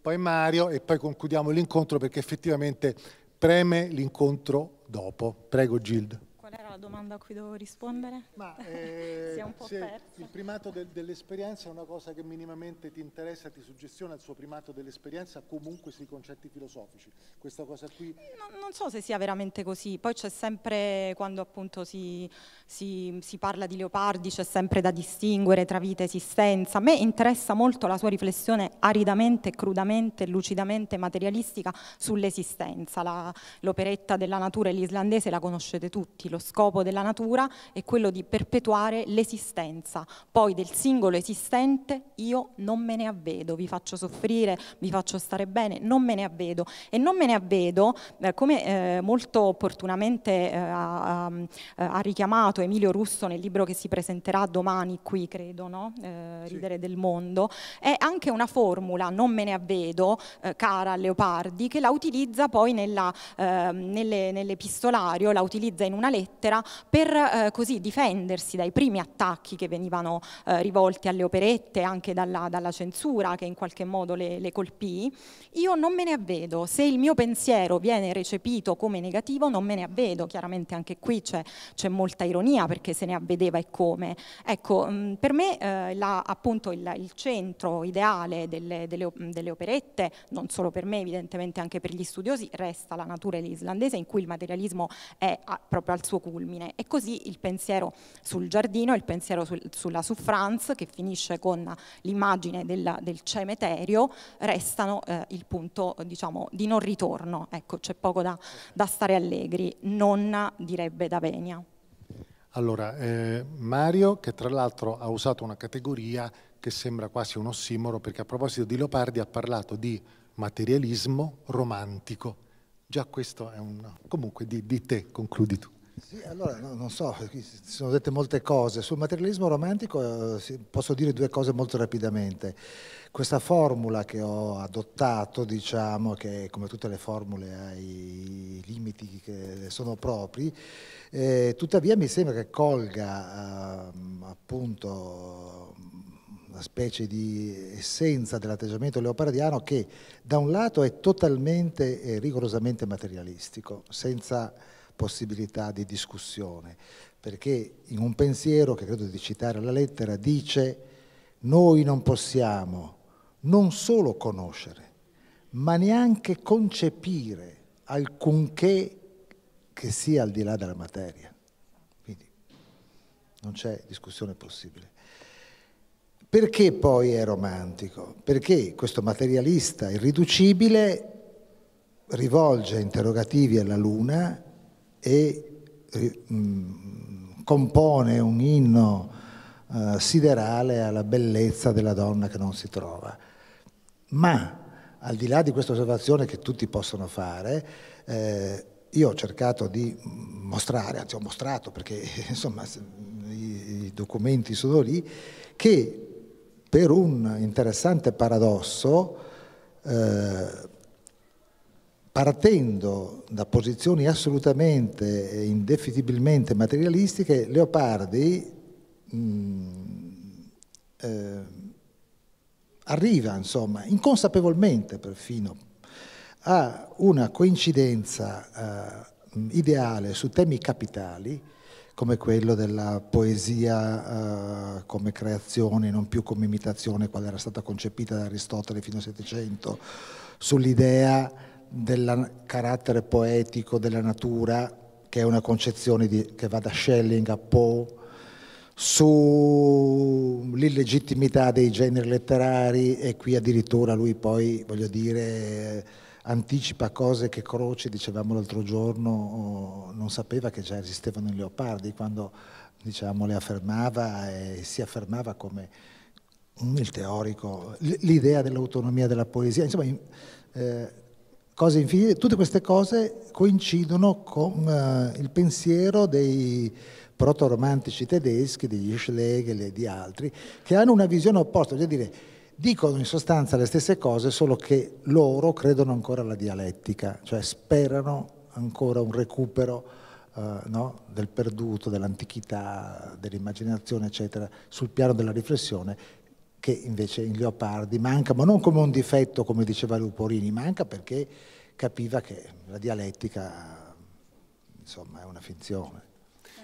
poi Mario e poi concludiamo l'incontro perché effettivamente preme l'incontro dopo. Prego Gilda. Qual era era la domanda a cui dovevo rispondere? Ma eh, si è un po' perso. Il primato del, dell'esperienza è una cosa che minimamente ti interessa, ti suggestiona il suo primato dell'esperienza comunque sui concetti filosofici. Questa cosa qui... Eh, no, non so se sia veramente così, poi c'è sempre quando appunto si, si, si parla di leopardi, c'è sempre da distinguere tra vita e esistenza. A me interessa molto la sua riflessione aridamente, crudamente, lucidamente materialistica sull'esistenza. La, l'operetta della natura e l'islandese la conoscete tutti, lo scopo scopo della natura è quello di perpetuare l'esistenza. Poi del singolo esistente io non me ne avvedo, vi faccio soffrire, vi faccio stare bene, non me ne avvedo. E non me ne avvedo, eh, come eh, molto opportunamente eh, ha, ha, eh, richiamato Emilio Russo nel libro che si presenterà domani qui, credo, no? Eh, Ridere sì. del mondo, è anche una formula, non me ne avvedo, eh, cara a Leopardi, che la utilizza poi nella, ehm, nelle, nell'epistolario, la utilizza in una lettera eccetera, per eh, così difendersi dai primi attacchi che venivano eh, rivolti alle operette, anche dalla, dalla, censura che in qualche modo le, le colpì, io non me ne avvedo. Se il mio pensiero viene recepito come negativo, non me ne avvedo. Chiaramente anche qui c'è, c'è molta ironia perché se ne avvedeva e come. Ecco, mh, mm, per me eh, la, appunto il, il, centro ideale delle, delle, delle operette, non solo per me evidentemente anche per gli studiosi, resta la natura islandese in cui il materialismo è proprio al suo culmine fulmine. E così il pensiero sul giardino, il pensiero sul, sulla souffrance, che finisce con l'immagine del, del, cemeterio, restano eh, il punto diciamo, di non ritorno. Ecco, c'è poco da, da stare allegri, non direbbe da Venia. Allora, eh, Mario, che tra l'altro ha usato una categoria che sembra quasi un ossimoro, perché a proposito di Leopardi ha parlato di materialismo romantico. Già questo è un... comunque di, di te, concludi tu. Sì, allora no, non so, si sono dette molte cose. Sul materialismo romantico eh, posso dire due cose molto rapidamente. Questa formula che ho adottato, diciamo, che come tutte le formule ha i limiti che sono propri, eh, tuttavia mi sembra che colga eh, appunto una specie di essenza dell'atteggiamento leopardiano che da un lato è totalmente e rigorosamente materialistico, senza possibilità di discussione, perché in un pensiero che credo di citare alla lettera dice noi non possiamo non solo conoscere, ma neanche concepire alcunché che sia al di là della materia. Quindi non c'è discussione possibile. Perché poi è romantico? Perché questo materialista irriducibile rivolge interrogativi alla Luna e eh, mm, compone un inno eh, siderale alla bellezza della donna che non si trova. Ma al di là di questa osservazione che tutti possono fare, eh, io ho cercato di mostrare, anzi ho mostrato perché insomma i, i documenti sono lì, che per un interessante paradosso eh, partendo da posizioni assolutamente e indefinibilmente materialistiche, Leopardi mh, mm, eh, arriva, insomma, inconsapevolmente perfino, a una coincidenza eh, ideale su temi capitali, come quello della poesia eh, come creazione, non più come imitazione, quale era stata concepita da Aristotele fino al Settecento, sull'idea del carattere poetico della natura, che è una concezione di, che va da Schelling a Poe, sull'illegittimità dei generi letterari e qui addirittura lui poi, voglio dire, anticipa cose che Croce, dicevamo l'altro giorno, non sapeva che già esistevano i leopardi quando diciamo, le affermava e si affermava come il teorico, l'idea dell'autonomia della poesia. Insomma, eh, cose infinite, tutte queste cose coincidono con uh, il pensiero dei proto-romantici tedeschi, degli Schlegel e di altri, che hanno una visione opposta, voglio cioè dire, dicono in sostanza le stesse cose, solo che loro credono ancora alla dialettica, cioè sperano ancora un recupero uh, no, del perduto, dell'antichità, dell'immaginazione, eccetera, sul piano della riflessione che invece in Leopardi manca, ma non come un difetto, come diceva Luporini, manca perché capiva che la dialettica insomma, è una finzione.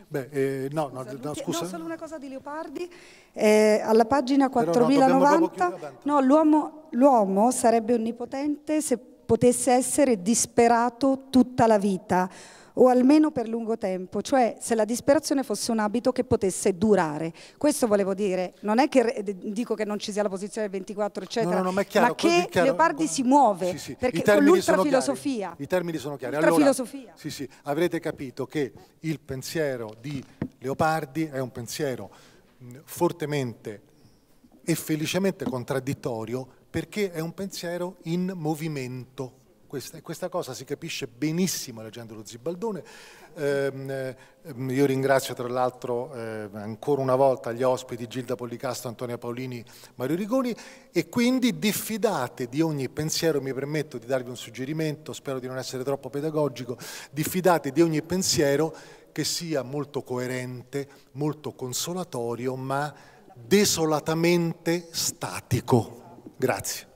Beh, eh, no, no, no, scusa. no, solo una cosa di Leopardi, eh, alla pagina 4090, no, l'uomo sarebbe onnipotente se potesse essere disperato tutta la vita o almeno per lungo tempo, cioè se la disperazione fosse un abito che potesse durare. Questo volevo dire, non è che dico che non ci sia la posizione del 24, eccetera, no, no, no, ma, chiaro, ma, che chiaro, Leopardi si muove, sì, sì. perché con l'ultrafilosofia. I termini sono chiari. Allora, sì, sì, avrete capito che il pensiero di Leopardi è un pensiero fortemente e felicemente contraddittorio perché è un pensiero in movimento questa, questa cosa si capisce benissimo leggendo lo Zibaldone. Eh, io ringrazio tra l'altro eh, ancora una volta gli ospiti Gilda Policasto, Antonia Paolini, Mario Rigoni e quindi diffidate di ogni pensiero, mi permetto di darvi un suggerimento, spero di non essere troppo pedagogico, diffidate di ogni pensiero che sia molto coerente, molto consolatorio, ma desolatamente statico. Grazie.